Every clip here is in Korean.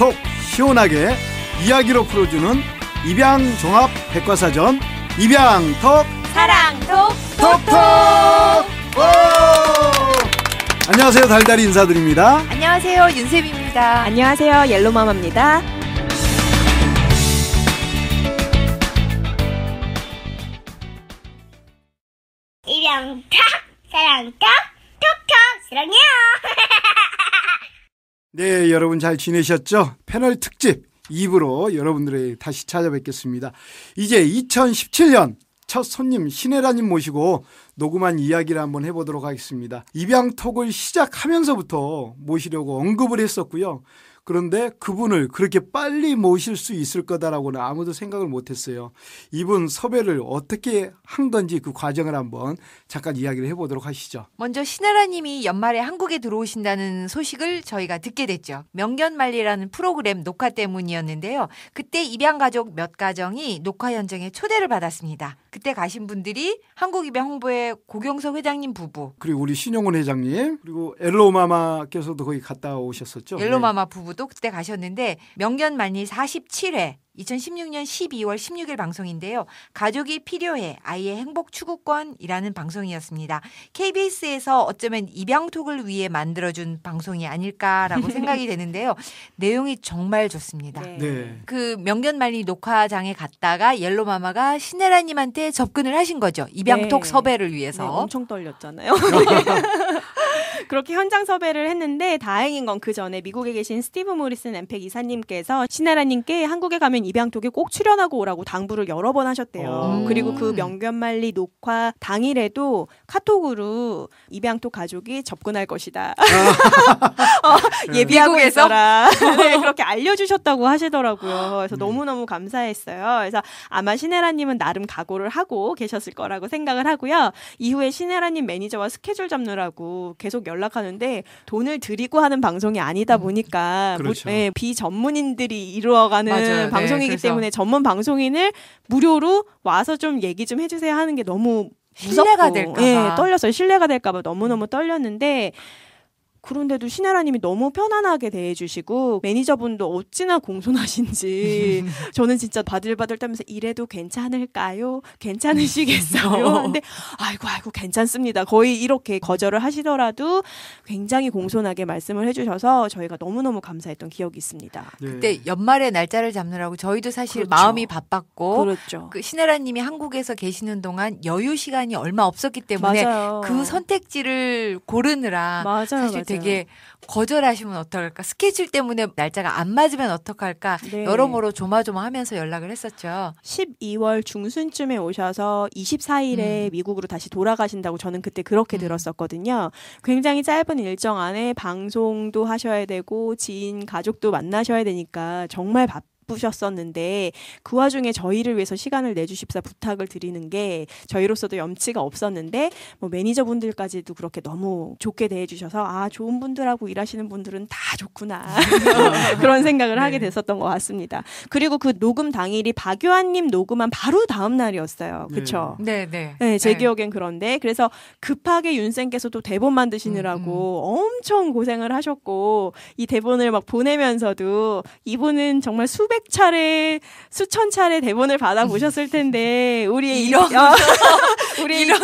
속 시원하게 이야기로 풀어주는 입양종합 백과사전 입양톡 사랑톡 톡톡 안녕하세요 달달이 인사드립니다 안녕하세요 윤쌤입니다 안녕하세요 옐로마마입니다 입양탁 사랑탁 톡톡 사랑해요 네, 여러분 잘 지내셨죠? 패널 특집 2부로 여러분들이 다시 찾아뵙겠습니다. 이제 2017년 첫 손님 신혜라님 모시고 녹음한 이야기를 한번 해보도록 하겠습니다. 입양톡을 시작하면서부터 모시려고 언급을 했었고요. 그런데 그분을 그렇게 빨리 모실 수 있을 거다라고는 아무도 생각을 못했어요. 이분 섭외를 어떻게 한 건지 그 과정을 한번 잠깐 이야기를 해보도록 하시죠. 먼저 신하라님이 연말에 한국에 들어오신다는 소식을 저희가 듣게 됐죠. 명견말리라는 프로그램 녹화 때문이었는데요. 그때 입양 가족 몇 가정이 녹화 현장에 초대를 받았습니다. 그때 가신 분들이 한국이양 홍보의 고경석 회장님 부부 그리고 우리 신용훈 회장님 그리고 엘로마마께서도 거기 갔다 오셨었죠. 엘로마마 네. 부부도 그때 가셨는데 명견 만이 47회 2016년 12월 16일 방송인데요. 가족이 필요해 아이의 행복 추구권이라는 방송이었습니다. KBS에서 어쩌면 입양톡을 위해 만들어준 방송이 아닐까라고 생각이 되는데요. 내용이 정말 좋습니다. 네. 네. 그 명견 말리 녹화장에 갔다가 옐로 마마가 신혜라님한테 접근을 하신 거죠. 입양톡 네. 섭외를 네, 위해서 엄청 떨렸잖아요. 그렇게 현장 섭외를 했는데 다행인 건 그 전에 미국에 계신 스티브 모리슨 엠팩 이사님께서 신혜라님께 한국에 가면 입양 톡에꼭 출연하고 오라고 당부를 여러 번 하셨대요. 어. 음. 그리고 그 명견말리 녹화 당일에도 카톡으로 입양 톡 가족이 접근할 것이다. 아. 어, 네. 예비하고 있어라. 네, 그렇게 알려주셨다고 하시더라고요. 그래서 음. 너무너무 감사했어요. 그래서 아마 신혜라님은 나름 각오를 하고 계셨을 거라고 생각을 하고요. 이후에 신혜라님 매니저와 스케줄 잡느라고 계속 연락하는데 돈을 드리고 하는 방송이 아니다 보니까 음. 그렇죠. 뭐, 네, 비전문인들이 이루어가는 맞아요. 네. 방송이 방송이기 그래서. 때문에 전문 방송인을 무료로 와서 좀 얘기 좀 해주세요 하는 게 너무 무섭고, 신뢰가 될까 봐 예, 떨렸어요. 신뢰가 될까 봐 너무너무 떨렸는데 그런데도 신혜라님이 너무 편안하게 대해주시고 매니저분도 어찌나 공손하신지 저는 진짜 바들바들 떨면서 이래도 괜찮을까요? 괜찮으시겠어요? 어. 근데 아이고 아이고 괜찮습니다. 거의 이렇게 거절을 하시더라도 굉장히 공손하게 말씀을 해주셔서 저희가 너무너무 감사했던 기억이 있습니다. 네. 그때 연말에 날짜를 잡느라고 저희도 사실 그렇죠. 마음이 바빴고 그렇죠. 그 신혜라님이 한국에서 계시는 동안 여유 시간이 얼마 없었기 때문에 맞아요. 그 선택지를 고르느라 맞아요, 사실 되게 거절하시면 어떨까 스케줄 때문에 날짜가 안 맞으면 어떡할까 네. 여러모로 조마조마하면서 연락을 했었죠. 12월 중순쯤에 오셔서 24일에 음. 미국으로 다시 돌아가신다고 저는 그때 그렇게 음. 들었었거든요. 굉장히 짧은 일정 안에 방송도 하셔야 되고 지인 가족도 만나셔야 되니까 정말 바쁜 바쁘셨었는데 그 와중에 저희를 위해서 시간을 내주십사 부탁을 드리는 게 저희로서도 염치가 없었는데 뭐 매니저분들까지도 그렇게 너무 좋게 대해주셔서 아 좋은 분들하고 일하시는 분들은 다 좋구나 그런 생각을 네. 하게 됐었던 것 같습니다. 그리고 그 녹음 당일이 박요한님 녹음한 바로 다음 날이었어요. 그렇죠? 네, 네. 네, 제 네. 기억엔 그런데 그래서 급하게 윤쌤께서도 대본 만드시느라고 음, 음. 엄청 고생을 하셨고 이 대본을 막 보내면서도 이분은 정말 수백 수백 차례 수천 차례 대본을 받아보셨을 텐데 우리 이런 어, 우리 이런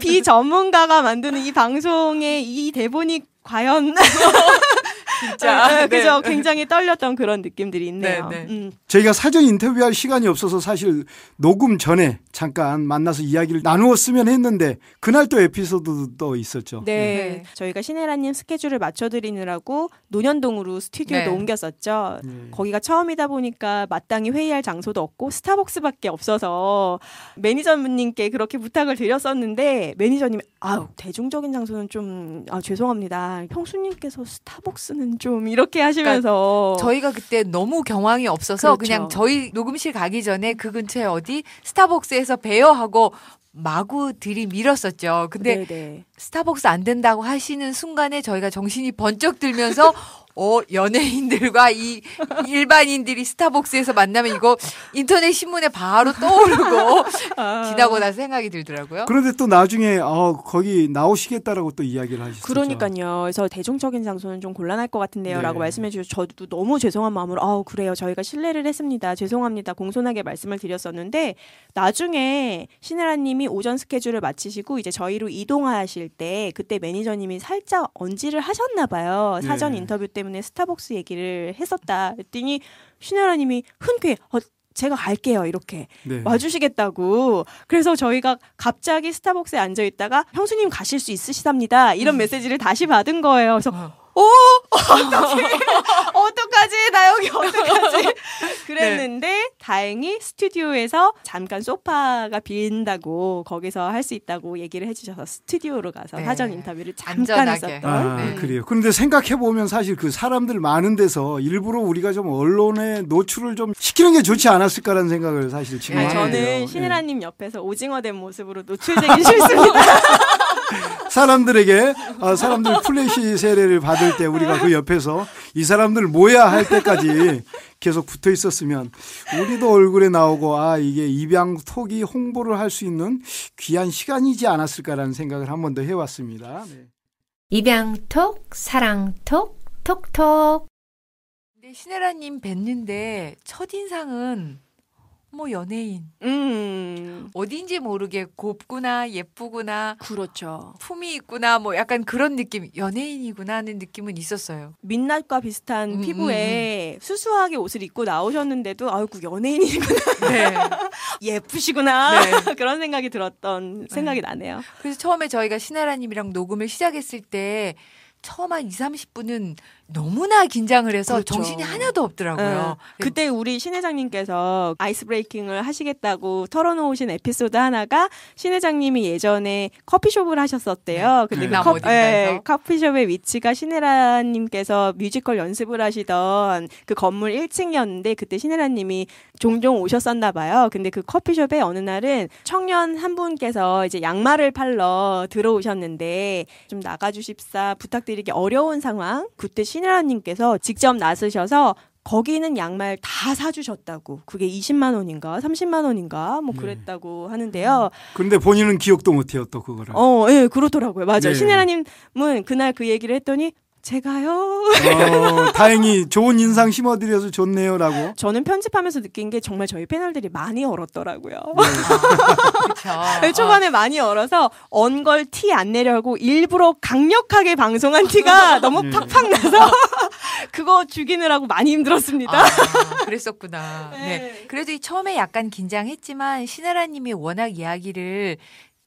비전문가가 만드는 이방송에이 대본이 과연 진짜. 아, 네. 그죠. 굉장히 떨렸던 그런 느낌들이 있네요. 네, 네. 음. 저희가 사전 인터뷰할 시간이 없어서 사실 녹음 전에 잠깐 만나서 이야기를 나누었으면 했는데 그날 또 에피소드도 있었죠. 네. 예. 저희가 신혜라님 스케줄을 맞춰드리느라고 논현동으로 스튜디오도 네. 옮겼었죠. 예. 거기가 처음이다 보니까 마땅히 회의할 장소도 없고 스타벅스밖에 없어서 매니저님께 그렇게 부탁을 드렸었는데 매니저님 아우 대중적인 장소는 좀 아, 죄송합니다. 형수님께서 스타벅스는 나는 좀 이렇게 하시면서 그러니까 저희가 그때 너무 경황이 없어서 그렇죠. 그냥 저희 녹음실 가기 전에 그 근처에 어디 스타벅스에서 배요 하고 마구 들이밀었었죠. 근데 네네. 스타벅스 안 된다고 하시는 순간에 저희가 정신이 번쩍 들면서 어, 연예인들과 이 일반인들이 스타벅스에서 만나면 이거 인터넷 신문에 바로 떠오르고 아. 지나고 나서 생각이 들더라고요. 그런데 또 나중에 어, 거기 나오시겠다라고 또 이야기를 하시죠 그러니까요. 그래서 대중적인 장소는 좀 곤란할 것 같은데요라고 네. 말씀해 주셔서 저도 너무 죄송한 마음으로 아, 그래요. 저희가 실례를 했습니다. 죄송합니다. 공손하게 말씀을 드렸었는데 나중에 신혜라 님이 오전 스케줄을 마치시고 이제 저희로 이동하실 때 그때 매니저님이 살짝 언지를 하셨나 봐요. 사전 네. 인터뷰 때문에 때문에 스타벅스 얘기를 했었다. 그더니 신혜라님이 흔쾌히 어, 제가 갈게요 이렇게 네. 와주시겠다고 그래서 저희가 갑자기 스타벅스에 앉아 있다가 형수님 가실 수 있으시답니다 이런 음. 메시지를 다시 받은 거예요 그래서 아. 오 어? 어떡해 어떡하지 나 여기 어떡하지 네. 그랬는데 네. 다행히 스튜디오에서 잠깐 소파가 빈다고 거기서 할 수 있다고 얘기를 해주셔서 스튜디오로 가서 네. 사전 인터뷰를 잠깐 안전하게. 했었던 아, 네. 그래요 그런데 생각해 보면 사실 그 사람들 많은 데서 일부러 우리가 좀 언론에 노출을 좀 시키는 게 좋지 않았을까라는 생각을 사실 지금 네, 아, 저는 신혜라님 네. 옆에서 오징어 된 모습으로 노출되기 싫습니다. 사람들에게 어, 사람들 플래시 세례를 받을 때 우리가 그 옆에서 이 사람들 뭐야 할 때까지 계속 붙어 있었으면 우리도 얼굴에 나오고 아 이게 입양 토기 홍보를 할 수 있는 귀한 시간이지 않았을까라는 생각을 한번 더 해왔습니다. 네. 입양톡 사랑톡 톡톡. 네, 신혜라님 뵀는데 첫 인상은 뭐 연예인. 음. 어딘지 모르게 곱구나, 예쁘구나. 그렇죠. 품이 있구나, 뭐 약간 그런 느낌, 연예인이구나 하는 느낌은 있었어요. 민낯과 비슷한 음, 피부에 음. 음. 수수하게 옷을 입고 나오셨는데도, 아이고, 연예인이구나. 네. 예쁘시구나. 네. 그런 생각이 들었던 네. 생각이 네. 나네요. 그래서 처음에 저희가 신하라님이랑 녹음을 시작했을 때, 처음 한 20, 30분은 너무나 긴장을 해서 그렇죠. 정신이 하나도 없더라고요. 네. 그 그때 우리 신 회장님께서 아이스 브레이킹을 하시겠다고 털어놓으신 에피소드 하나가 신 회장님이 예전에 커피숍을 하셨었대요. 네. 근데 그 커, 네, 커피숍의 위치가 신혜라님께서 뮤지컬 연습을 하시던 그 건물 1층이었는데 그때 신혜라님이 종종 오셨었나 봐요. 근데 그 커피숍에 어느 날은 청년 한 분께서 이제 양말을 팔러 들어오셨는데 좀 나가주십사 부탁드리기 어려운 상황. 그때 신 신혜라님께서 직접 나서셔서 거기는 양말 다 사주셨다고 그게 20만 원인가 30만 원인가 뭐 네. 그랬다고 네. 하는데요. 근데 본인은 기억도 못해요 또 그거를. 어, 예 그렇더라고요. 맞아요. 네. 신혜라님은 그날 그 얘기를 했더니 제가요. 어, 다행히 좋은 인상 심어드려서 좋네요라고. 저는 편집하면서 느낀 게 정말 저희 패널들이 많이 얼었더라고요. 네. 아, 그렇죠. 초반에 어. 많이 얼어서 언걸 티 안 내려고 일부러 강력하게 방송한 티가 너무 네. 팍팍 나서 그거 죽이느라고 많이 힘들었습니다. 아, 그랬었구나. 네. 네. 그래도 처음에 약간 긴장했지만 신혜라님이 워낙 이야기를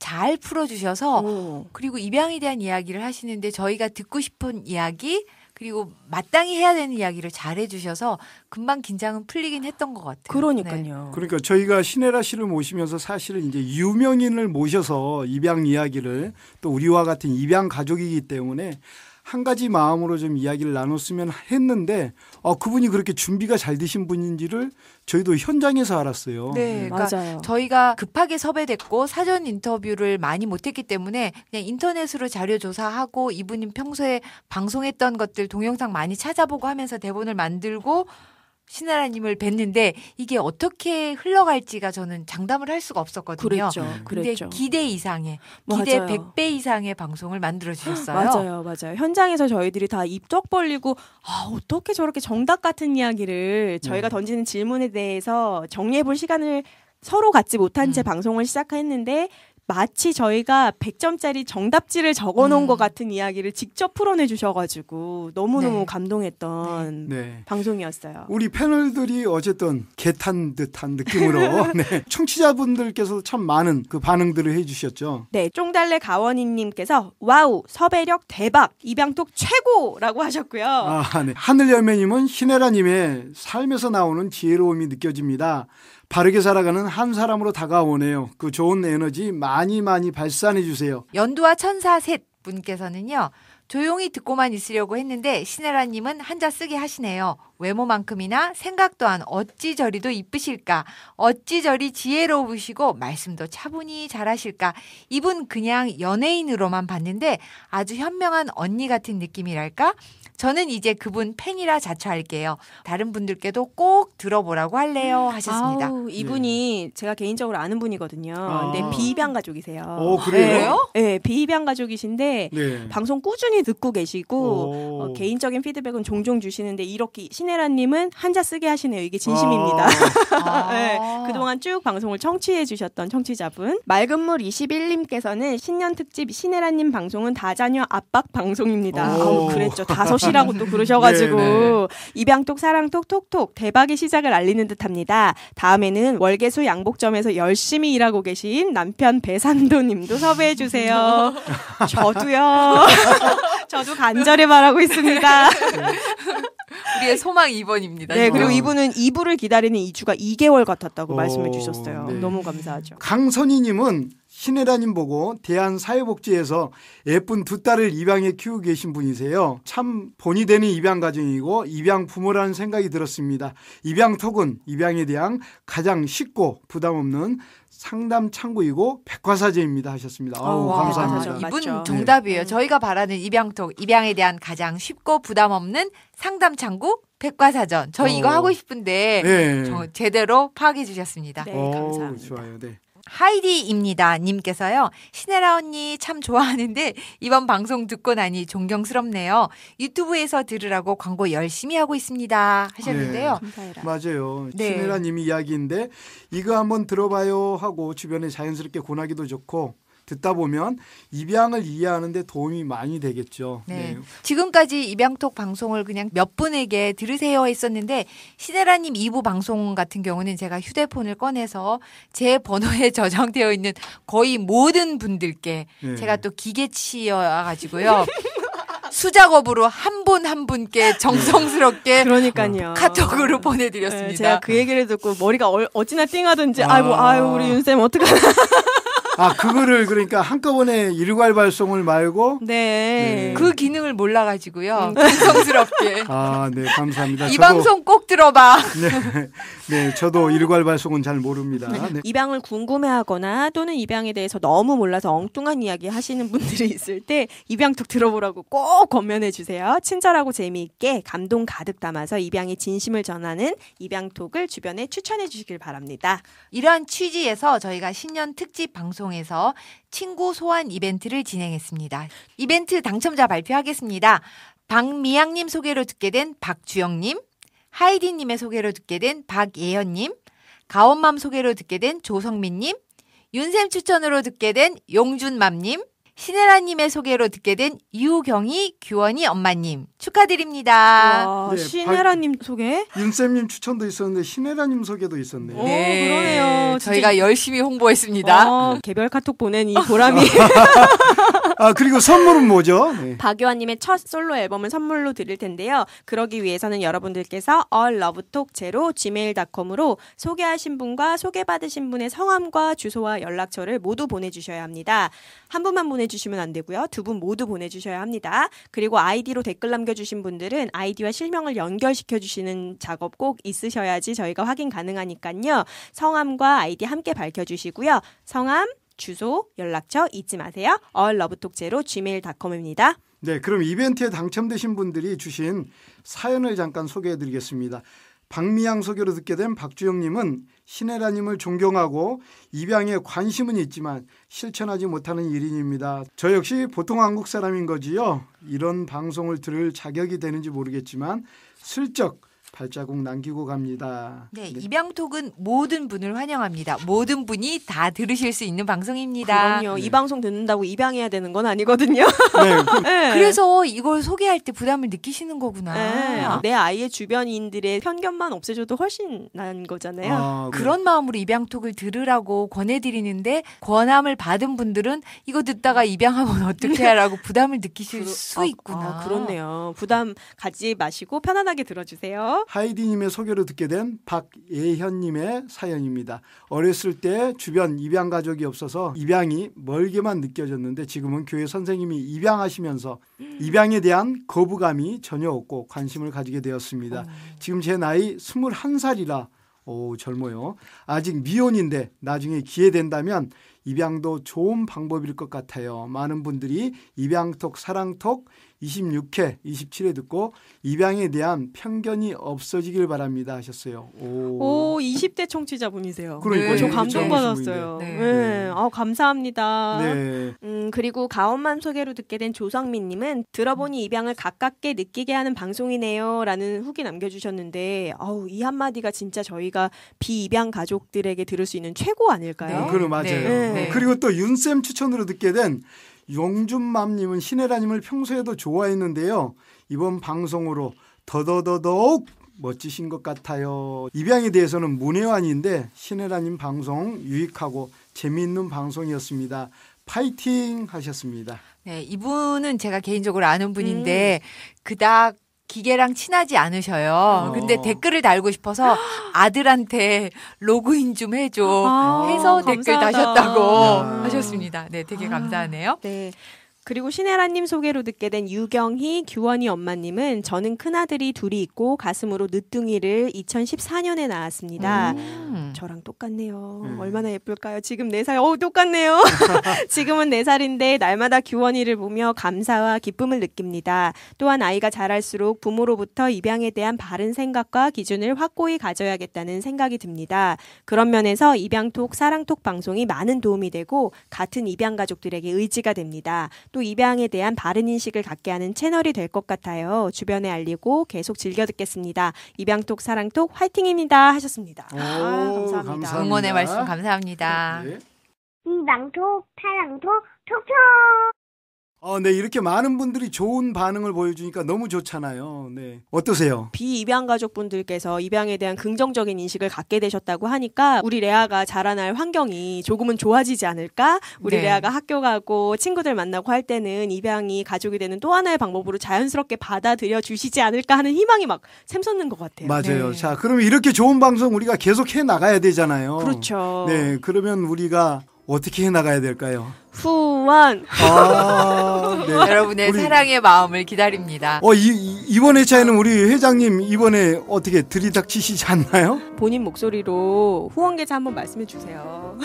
잘 풀어주셔서 오. 그리고 입양에 대한 이야기를 하시는데 저희가 듣고 싶은 이야기 그리고 마땅히 해야 되는 이야기를 잘 해주셔서 금방 긴장은 풀리긴 했던 것 같아요. 그러니까요. 네. 그러니까 저희가 신혜라 씨를 모시면서 사실은 이제 유명인을 모셔서 입양 이야기를 또 우리와 같은 입양 가족이기 때문에 한 가지 마음으로 좀 이야기를 나눴으면 했는데 어, 그분이 그렇게 준비가 잘 되신 분인지를 저희도 현장에서 알았어요. 네, 음, 그러니까 맞아요. 저희가 급하게 섭외됐고 사전 인터뷰를 많이 못했기 때문에 그냥 인터넷으로 자료 조사하고 이분이 평소에 방송했던 것들 동영상 많이 찾아보고 하면서 대본을 만들고 신하라님을 뵀는데 이게 어떻게 흘러갈지가 저는 장담을 할 수가 없었거든요. 그랬죠. 그랬죠. 기대 이상의 기대 맞아요. 100배 이상의 방송을 만들어 주셨어요. 맞아요. 맞아요. 현장에서 저희들이 다입적 벌리고 아, 어떻게 저렇게 정답 같은 이야기를 저희가 네. 던지는 질문에 대해서 정리해 볼 시간을 서로 갖지 못한 채 음. 방송을 시작했는데 마치 저희가 100점짜리 정답지를 적어 놓은 음. 것 같은 이야기를 직접 풀어내 주셔가지고 너무너무 네. 감동했던 네. 네. 방송이었어요. 우리 패널들이 어쨌든 개탄 듯한 느낌으로 네. 청취자분들께서도 참 많은 그 반응들을 해주셨죠. 네, 쫑달래 가원이님께서 와우 섭외력 대박 입양톡 최고라고 하셨고요. 아, 네. 하늘열매님은 신혜라님의 삶에서 나오는 지혜로움이 느껴집니다. 바르게 살아가는 한 사람으로 다가오네요. 그 좋은 에너지 많이 많이 발산해 주세요. 연두와 천사 셋 분께서는요. 조용히 듣고만 있으려고 했는데 신혜라님은 한자 쓰게 하시네요. 외모만큼이나 생각 또한 어찌 저리도 이쁘실까? 어찌 저리 지혜로우시고 말씀도 차분히 잘하실까? 이분 그냥 연예인으로만 봤는데 아주 현명한 언니 같은 느낌이랄까? 저는 이제 그분 팬이라 자처할게요. 다른 분들께도 꼭 들어보라고 할래요. 음. 하셨습니다. 아우, 이분이 네. 제가 개인적으로 아는 분이거든요. 아. 근 네, 비입양 가족이세요. 오, 어, 그래요? 네, 네 비입양 가족이신데 네. 방송 꾸준히 듣고 계시고 어, 개인적인 피드백은 종종 주시는데 이렇게 신혜라님은 한자 쓰게 하시네요. 이게 진심입니다. 아. 네, 그동안 쭉 방송을 청취해 주셨던 청취자분 맑은물 21님께서는 신년 특집 신혜라님 방송은 다자녀 압박 방송입니다. 아우, 그랬죠. 다섯 시 톡톡이라고 또 그러셔가지고 네, 네. 입양톡 사랑톡 톡톡 대박의 시작을 알리는 듯합니다. 다음에는 월계수 양복점에서 열심히 일하고 계신 남편 배산도님도 섭외해 주세요. 저도요. 저도 간절히 바라고 있습니다. 우리의 소망 2번입니다. 네, 그리고 이분은 2부를 기다리는 2주가 2개월 같았다고 어, 말씀해 주셨어요. 네. 너무 감사하죠. 강선희님은 신혜라님 보고 대한사회복지에서 예쁜 두 딸을 입양해 키우고 계신 분이세요. 참 본이 되는 입양 가정이고 입양 부모라는 생각이 들었습니다. 입양톡은 입양에 대한 가장 쉽고 부담 없는 상담 창구이고 백과사전입니다 하셨습니다. 어, 아우, 와, 감사합니다. 맞죠. 이분 정답이에요. 네. 저희가 바라는 입양톡 입양에 대한 가장 쉽고 부담 없는 상담 창구 백과사전. 저희 어. 이거 하고 싶은데 네. 제대로 파악해 주셨습니다. 네, 어, 감사합니다. 좋아요. 네. 하이디입니다. 님께서요. 시네라 언니 참 좋아하는데 이번 방송 듣고 나니 존경스럽네요. 유튜브에서 들으라고 광고 열심히 하고 있습니다. 하셨는데요. 네, 맞아요. 네. 시네라 님이 이야기인데 이거 한번 들어봐요 하고 주변에 자연스럽게 권하기도 좋고 듣다 보면 입양을 이해하는데 도움이 많이 되겠죠. 네. 네. 지금까지 입양톡 방송을 그냥 몇 분에게 들으세요 했었는데 시네라님 2부 방송 같은 경우는 제가 휴대폰을 꺼내서 제 번호에 저장되어 있는 거의 모든 분들께 네. 제가 또 기계치여 가지고요. 수작업으로 한 분한 한 분께 네. 정성스럽게 그러니까요. 카톡으로 네, 보내드렸습니다. 네, 제가 그 얘기를 듣고 머리가 어, 어찌나 띵하든지 아. 아이고 아유 우리 윤쌤 어떡하나 아 그거를 그러니까 한꺼번에 일괄 발송을 말고 네. 네. 그 기능을 몰라가지고요. 감성스럽게. 음. 아, 네, 감사합니다. 이 저도, 방송 꼭 들어봐. 네, 네, 저도 일괄 발송은 잘 모릅니다. 네. 입양을 네. 궁금해하거나 또는 입양에 대해서 너무 몰라서 엉뚱한 이야기 하시는 분들이 있을 때 입양톡 들어보라고 꼭 권면해 주세요. 친절하고 재미있게 감동 가득 담아서 입양의 진심을 전하는 입양톡을 주변에 추천해 주시길 바랍니다. 이런 취지에서 저희가 신년 특집 방송 방송에서 친구 소환 이벤트를 진행했습니다. 이벤트 당첨자 발표하겠습니다. 박미양님 소개로 듣게 된 박주영님, 하이디님의 소개로 듣게 된 박예현님, 가온맘 소개로 듣게 된 조성민님, 윤쌤 추천으로 듣게 된 용준맘님, 신혜라님의 소개로 듣게 된유경이 규원이 엄마님 축하드립니다. 와, 네, 신혜라님 소개? 윤쌤님 추천도 있었는데 신혜라님 소개도 있었네요. 오, 그러네요. 네, 저희가 열심히 홍보했습니다. 어, 개별 카톡 보낸 이 보람이. 아, 아 그리고 선물은 뭐죠? 네. 박유아님의 첫 솔로 앨범을 선물로 드릴 텐데요. 그러기 위해서는 여러분들께서 a l l o v e t a l k 제로 gmail.com으로 소개하신 분과 소개받으신 분의 성함과 주소와 연락처를 모두 보내주셔야 합니다. 한 분만 보내 보내주시면 안 되고요. 두 분 모두 보내주셔야 합니다. 그리고 아이디로 댓글 남겨주신 분들은 아이디와 실명을 연결시켜 주시는 작업 꼭 있으셔야지 저희가 확인 가능하니까요. 성함과 아이디 함께 밝혀주시고요. 성함, 주소, 연락처 잊지 마세요. alllovetalk제로 gmail.com입니다. 네, 그럼 이벤트에 당첨되신 분들이 주신 사연을 잠깐 소개해드리겠습니다. 박미양 소개로 듣게 된 박주영님은 신혜라님을 존경하고 입양에 관심은 있지만 실천하지 못하는 일인입니다. 저 역시 보통 한국 사람인 거지요. 이런 방송을 들을 자격이 되는지 모르겠지만 슬쩍 발자국 남기고 갑니다. 네, 네, 입양톡은 모든 분을 환영합니다. 모든 분이 다 들으실 수 있는 방송입니다. 그럼요. 네. 이 방송 듣는다고 입양해야 되는 건 아니거든요. 네. 그 네. 그래서 이걸 소개할 때 부담을 느끼시는 거구나. 네. 내 아이의 주변인들의 편견만 없애줘도 훨씬 나은 거잖아요. 아, 네. 그런 마음으로 입양톡을 들으라고 권해드리는데 권함을 받은 분들은 이거 듣다가 입양하면 어떻게 하라고 부담을 느끼실 그, 수 아, 있구나. 아, 그렇네요. 부담 갖지 마시고 편안하게 들어주세요. 하이디님의 소개로 듣게 된 박예현님의 사연입니다. 어렸을 때 주변 입양 가족이 없어서 입양이 멀게만 느껴졌는데 지금은 교회 선생님이 입양하시면서 입양에 대한 거부감이 전혀 없고 관심을 가지게 되었습니다. 지금 제 나이 21살이라 오, 젊어요. 아직 미혼인데 나중에 기회 된다면 입양도 좋은 방법일 것 같아요. 많은 분들이 입양톡, 사랑톡, 26회, 27회 듣고 입양에 대한 편견이 없어지길 바랍니다 하셨어요. 오, 오 20대 청취자분이세요. 그러니까 네. 저 감동받았어요. 네. 네. 아, 감사합니다. 네. 음, 그리고 가온만 소개로 듣게 된 조성민 님은 들어보니 입양을 가깝게 느끼게 하는 방송이네요 라는 후기 남겨주셨는데 아우, 이 한마디가 진짜 저희가 비입양 가족들에게 들을 수 있는 최고 아닐까요? 네. 그럼 맞아요. 네. 그리고 또 윤쌤 추천으로 듣게 된 용준맘님은 신혜라님을 평소에도 좋아했는데요. 이번 방송으로 더더더더욱 멋지신 것 같아요. 입양에 대해서는 문외환인데 신혜라님 방송 유익하고 재미있는 방송이었습니다. 파이팅 하셨습니다. 네, 이분은 제가 개인적으로 아는 분인데 음. 그닥 기계랑 친하지 않으셔요. 어. 근데 댓글을 달고 싶어서 아들한테 로그인 좀 해줘. 아, 해서 감사하다. 댓글 다셨다고 하셨습니다. 네, 되게 아. 감사하네요. 네. 그리고 신혜라님 소개로 듣게 된 유경희, 규원이 엄마님은 저는 큰아들이 둘이 있고 가슴으로 늦둥이를 2014년에 낳았습니다. 음. 저랑 똑같네요. 음. 얼마나 예쁠까요? 지금 4살, 어우, 똑같네요. 지금은 4살인데 날마다 규원이를 보며 감사와 기쁨을 느낍니다. 또한 아이가 자랄수록 부모로부터 입양에 대한 바른 생각과 기준을 확고히 가져야겠다는 생각이 듭니다. 그런 면에서 입양톡, 사랑톡 방송이 많은 도움이 되고 같은 입양 가족들에게 의지가 됩니다. 또 입양에 대한 바른 인식을 갖게 하는 채널이 될 것 같아요. 주변에 알리고 계속 즐겨 듣겠습니다. 입양톡 사랑톡 화이팅입니다 하셨습니다. 오, 아, 감사합니다. 감사합니다. 응원의 말씀 감사합니다. 네. 예. 입양톡 사랑톡 톡톡 어, 네 이렇게 많은 분들이 좋은 반응을 보여주니까 너무 좋잖아요. 네 어떠세요? 비입양 가족분들께서 입양에 대한 긍정적인 인식을 갖게 되셨다고 하니까 우리 레아가 자라날 환경이 조금은 좋아지지 않을까? 우리 네. 레아가 학교 가고 친구들 만나고 할 때는 입양이 가족이 되는 또 하나의 방법으로 자연스럽게 받아들여 주시지 않을까 하는 희망이 막 샘솟는 것 같아요. 맞아요. 네. 자그러면 이렇게 좋은 방송 우리가 계속 해 나가야 되잖아요. 그렇죠. 네 그러면 우리가 어떻게 해나가야 될까요? 후원. 아, 네. 여러분의 우리, 사랑의 마음을 기다립니다. 어, 이, 이번 회차에는 우리 회장님 이번에 어떻게 들이닥치시지 않나요? 본인 목소리로 후원 계좌 한번 말씀해 주세요.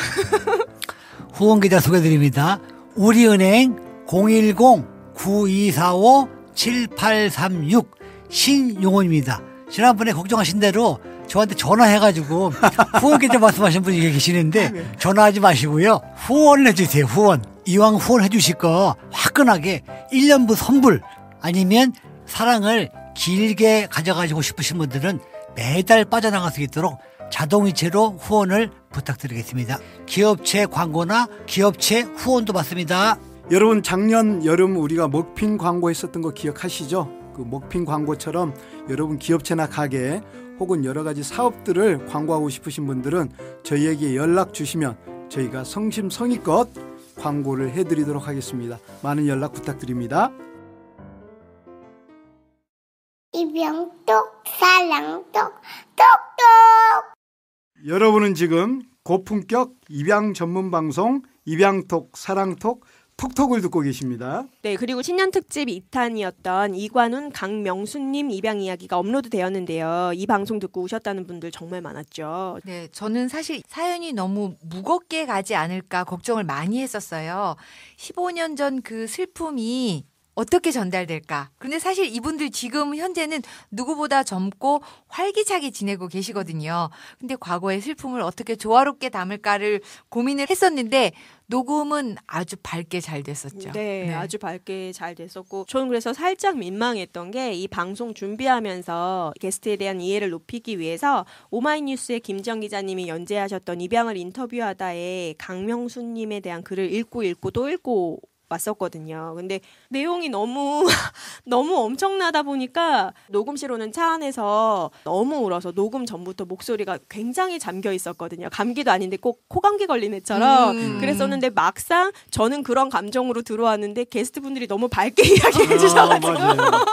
후원 계좌 소개 드립니다. 우리은행 010-9245-7836 신용호입니다. 지난번에 걱정하신 대로 저한테 전화해가지고 후원계좌 말씀하신 분이 계시는데 네. 전화하지 마시고요. 후원을 해주세요. 후원. 이왕 후원해 주실 거 화끈하게 1년부 선불 아니면 사랑을 길게 가져가시고 싶으신 분들은 매달 빠져나갈 수 있도록 자동이체로 후원을 부탁드리겠습니다. 기업체 광고나 기업체 후원도 받습니다. 여러분 작년 여름 우리가 먹핀 광고 했었던 거 기억하시죠? 그 먹핀 광고처럼 여러분 기업체나 가게 혹은 여러 가지 사업들을 광고하고 싶으신 분들은 저희에게 연락 주시면 저희가 성심성의껏 광고를 해드리도록 하겠습니다. 많은 연락 부탁드립니다. 이병똑 사랑똑 똑똑 여러분은 지금 고품격 입양 전문 방송 입양톡 사랑톡 톡톡을 듣고 계십니다. 네, 그리고 신년 특집 2탄이었던 이관훈 강명수님 입양 이야기가 업로드 되었는데요. 이 방송 듣고 오셨다는 분들 정말 많았죠. 네, 저는 사실 사연이 너무 무겁게 가지 않을까 걱정을 많이 했었어요. 15년 전 그 슬픔이 어떻게 전달될까? 근데 사실 이분들 지금 현재는 누구보다 젊고 활기차게 지내고 계시거든요. 근데 과거의 슬픔을 어떻게 조화롭게 담을까를 고민을 했었는데 녹음은 아주 밝게 잘 됐었죠. 네, 네, 아주 밝게 잘 됐었고 저는 그래서 살짝 민망했던 게 이 방송 준비하면서 게스트에 대한 이해를 높이기 위해서 오마이뉴스의 김정 기자님이 연재하셨던 입양을 인터뷰하다에 강명수님에 대한 글을 읽고 읽고 또 읽고 왔었거든요. 근데 내용이 너무 너무 엄청나다 보니까 녹음실로는 차 안에서 너무 울어서 녹음 전부터 목소리가 굉장히 잠겨 있었거든요. 감기도 아닌데 꼭 코감기 걸린 애처럼 음. 그랬었는데 막상 저는 그런 감정으로 들어왔는데 게스트분들이 너무 밝게 이야기해 주셔가지고 아,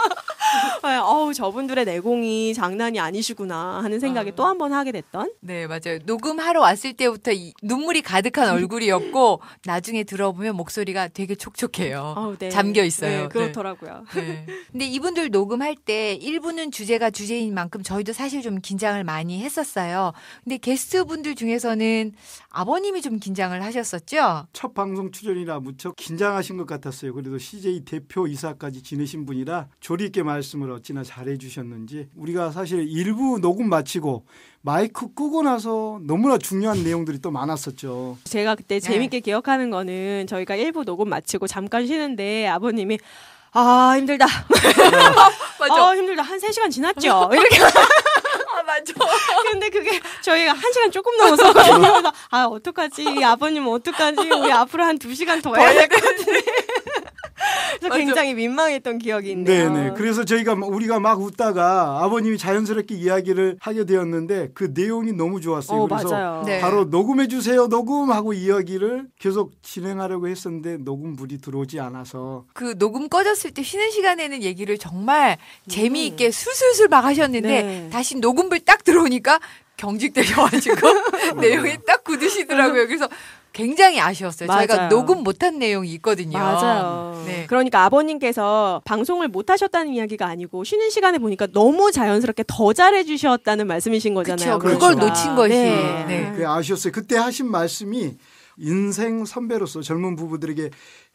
네, 어우 저분들의 내공이 장난이 아니시구나 하는 생각에 아. 또한 번 하게 됐던. 네 맞아요. 녹음하러 왔을 때부터 눈물이 가득한 얼굴이었고 나중에 들어보면 목소리가 되게 촉촉해요. 어, 네. 잠겨 있어요. 네, 그렇더라고요. 네. 네. 근데 이분들 녹음할 때 1부는 주제가 주제인 만큼 저희도 사실 좀 긴장을 많이 했었어요. 근데 게스트분들 중에서는 아버님이 좀 긴장을 하셨었죠? 첫 방송 출연이라 무척 긴장하신 것 같았어요. 그래도 CJ 대표 이사까지 지내신 분이라 조리 있게 말씀을 어찌나 잘해 주셨는지 우리가 사실 일부 녹음 마치고 마이크 끄고 나서 너무나 중요한 내용들이 또 많았었죠. 제가 그때 네. 재밌게 네. 기억하는 거는 저희가 일부 녹음 마치고 잠깐 쉬는데 아버님이 아 힘들다. 맞아. 어, 힘들다. 한 3시간 지났죠. 이렇게 맞아. 근데 그게 저희가 한 시간 조금 넘었었거든요. 아 어떡하지? 아버님 어떡하지? 우리 앞으로 한 두 시간 더 해야 될 것 같은데. 그래서 굉장히 민망했던 기억이 있네요. 네네. 그래서 저희가 우리가 막 웃다가 아버님이 자연스럽게 이야기를 하게 되었는데 그 내용이 너무 좋았어요. 어, 그래서 맞아요. 네. 바로 녹음해 주세요. 녹음하고 이야기를 계속 진행하려고 했었는데 녹음 불이 들어오지 않아서 그 녹음 꺼졌을 때 쉬는 시간에는 얘기를 정말 음. 재미있게 술술술 막 하셨는데 네. 다시 녹음불 딱 들어오니까 경직되셔가지고 내용이 딱 굳으시더라고요. 그래서 굉장히 아쉬웠어요. 맞아요. 저희가 녹음 못한 내용이 있거든요. 맞아요. 네. 그러니까 아버님께서 방송을 못하셨다는 이야기가 아니고 쉬는 시간에 보니까 너무 자연스럽게 더 잘해주셨다는 말씀이신 거잖아요. 그쵸, 그걸 놓친 네. 것이. 네. 네. 그 아쉬웠어요. 그때 하신 말씀이 인생 선배로서 젊은 부부들에게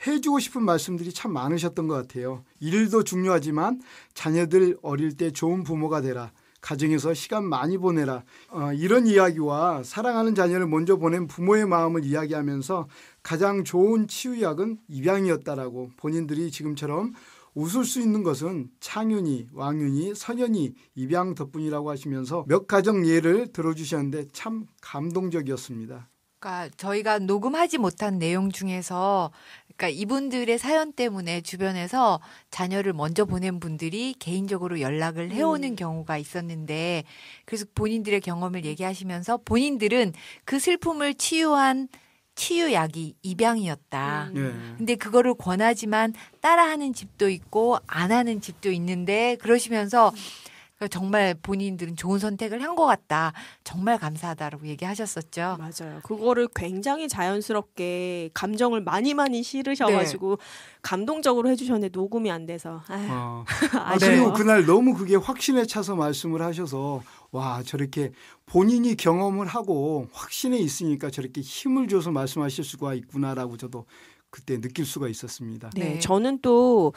해주고 싶은 말씀들이 참 많으셨던 것 같아요. 일도 중요하지만 자녀들 어릴 때 좋은 부모가 되라. 가정에서 시간 많이 보내라. 어, 이런 이야기와 사랑하는 자녀를 먼저 보낸 부모의 마음을 이야기하면서 가장 좋은 치유약은 입양이었다라고 본인들이 지금처럼 웃을 수 있는 것은 창윤이, 왕윤이, 선현이 입양 덕분이라고 하시면서 몇 가정 예를 들어주셨는데 참 감동적이었습니다. 그러니까 저희가 녹음하지 못한 내용 중에서 그러니까 이분들의 사연 때문에 주변에서 자녀를 먼저 보낸 분들이 개인적으로 연락을 음. 해오는 음. 경우가 있었는데 그래서 본인들의 경험을 얘기하시면서 본인들은 그 슬픔을 치유한 치유약이 입양이었다. 음. 예. 근데 그거를 권하지만 따라하는 집도 있고 안 하는 집도 있는데 그러시면서 음. 그러니까 정말 본인들은 좋은 선택을 한 것 같다. 정말 감사하다라고 얘기하셨었죠. 맞아요. 그거를 굉장히 자연스럽게 감정을 많이 많이 실으셔가지고 네. 감동적으로 해주셨는데 녹음이 안 돼서. 아유, 어. 아, 아. 아 그리고 그날 너무 그게 확신에 차서 말씀을 하셔서 와 저렇게 본인이 경험을 하고 확신에 있으니까 저렇게 힘을 줘서 말씀하실 수가 있구나라고 저도 그때 느낄 수가 있었습니다. 네, 네. 저는 또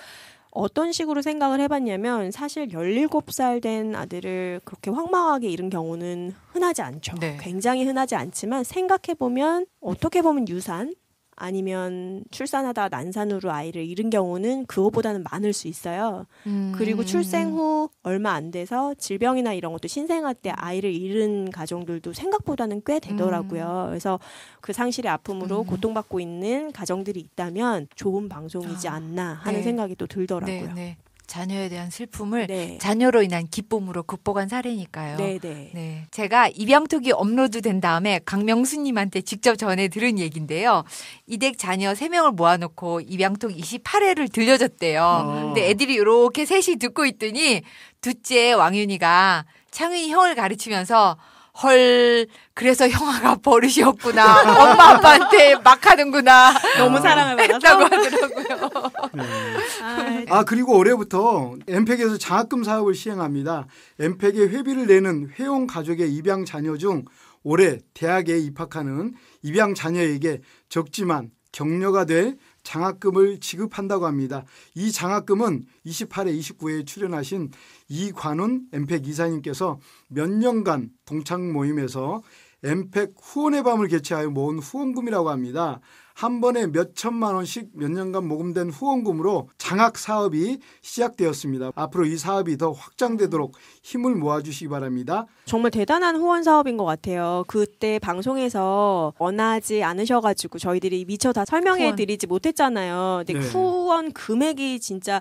어떤 식으로 생각을 해봤냐면 사실 17살 된 아들을 그렇게 황망하게 잃은 경우는 흔하지 않죠. 네. 굉장히 흔하지 않지만 생각해보면 어떻게 보면 유산 아니면 출산하다 난산으로 아이를 잃은 경우는 그거보다는 많을 수 있어요. 음. 그리고 출생 후 얼마 안 돼서 질병이나 이런 것도 신생아 때 아이를 잃은 가정들도 생각보다는 꽤 되더라고요. 음. 그래서 그 상실의 아픔으로 음. 고통받고 있는 가정들이 있다면 좋은 방송이지 아. 않나 하는 네. 생각이 또 들더라고요. 네, 네. 자녀에 대한 슬픔을 네. 자녀로 인한 기쁨으로 극복한 사례니까요. 네, 네. 네. 제가 입양톡이 업로드 된 다음에 강명수님한테 직접 전해 들은 얘기인데요. 이댁 자녀 3명을 모아놓고 입양톡 28회를 들려줬대요. 음. 근데 애들이 이렇게 셋이 듣고 있더니 둘째 왕윤이가 창윤이 형을 가르치면서 헐 그래서 형아가 버릇이었구나 엄마 아빠한테 막 하는구나 너무 사랑을 받았다고 하더라고요. 네. 아 그리고 올해부터 엠팩에서 장학금 사업을 시행합니다. 엠팩에 회비를 내는 회원 가족의 입양 자녀 중 올해 대학에 입학하는 입양 자녀에게 적지만 격려가 될 장학금을 지급한다고 합니다. 이 장학금은 28회, 29회에 출연하신 이관훈 엠팩 이사님께서 몇 년간 동창 모임에서 엠팩 후원의 밤을 개최하여 모은 후원금이라고 합니다. 한 번에 몇 천만 원씩 몇 년간 모금된 후원금으로 장학 사업이 시작되었습니다. 앞으로 이 사업이 더 확장되도록 힘을 모아주시기 바랍니다. 정말 대단한 후원 사업인 것 같아요. 그때 방송에서 원하지 않으셔가지고 저희들이 미처 다 설명해드리지 못했잖아요. 근데 네. 후원 금액이 진짜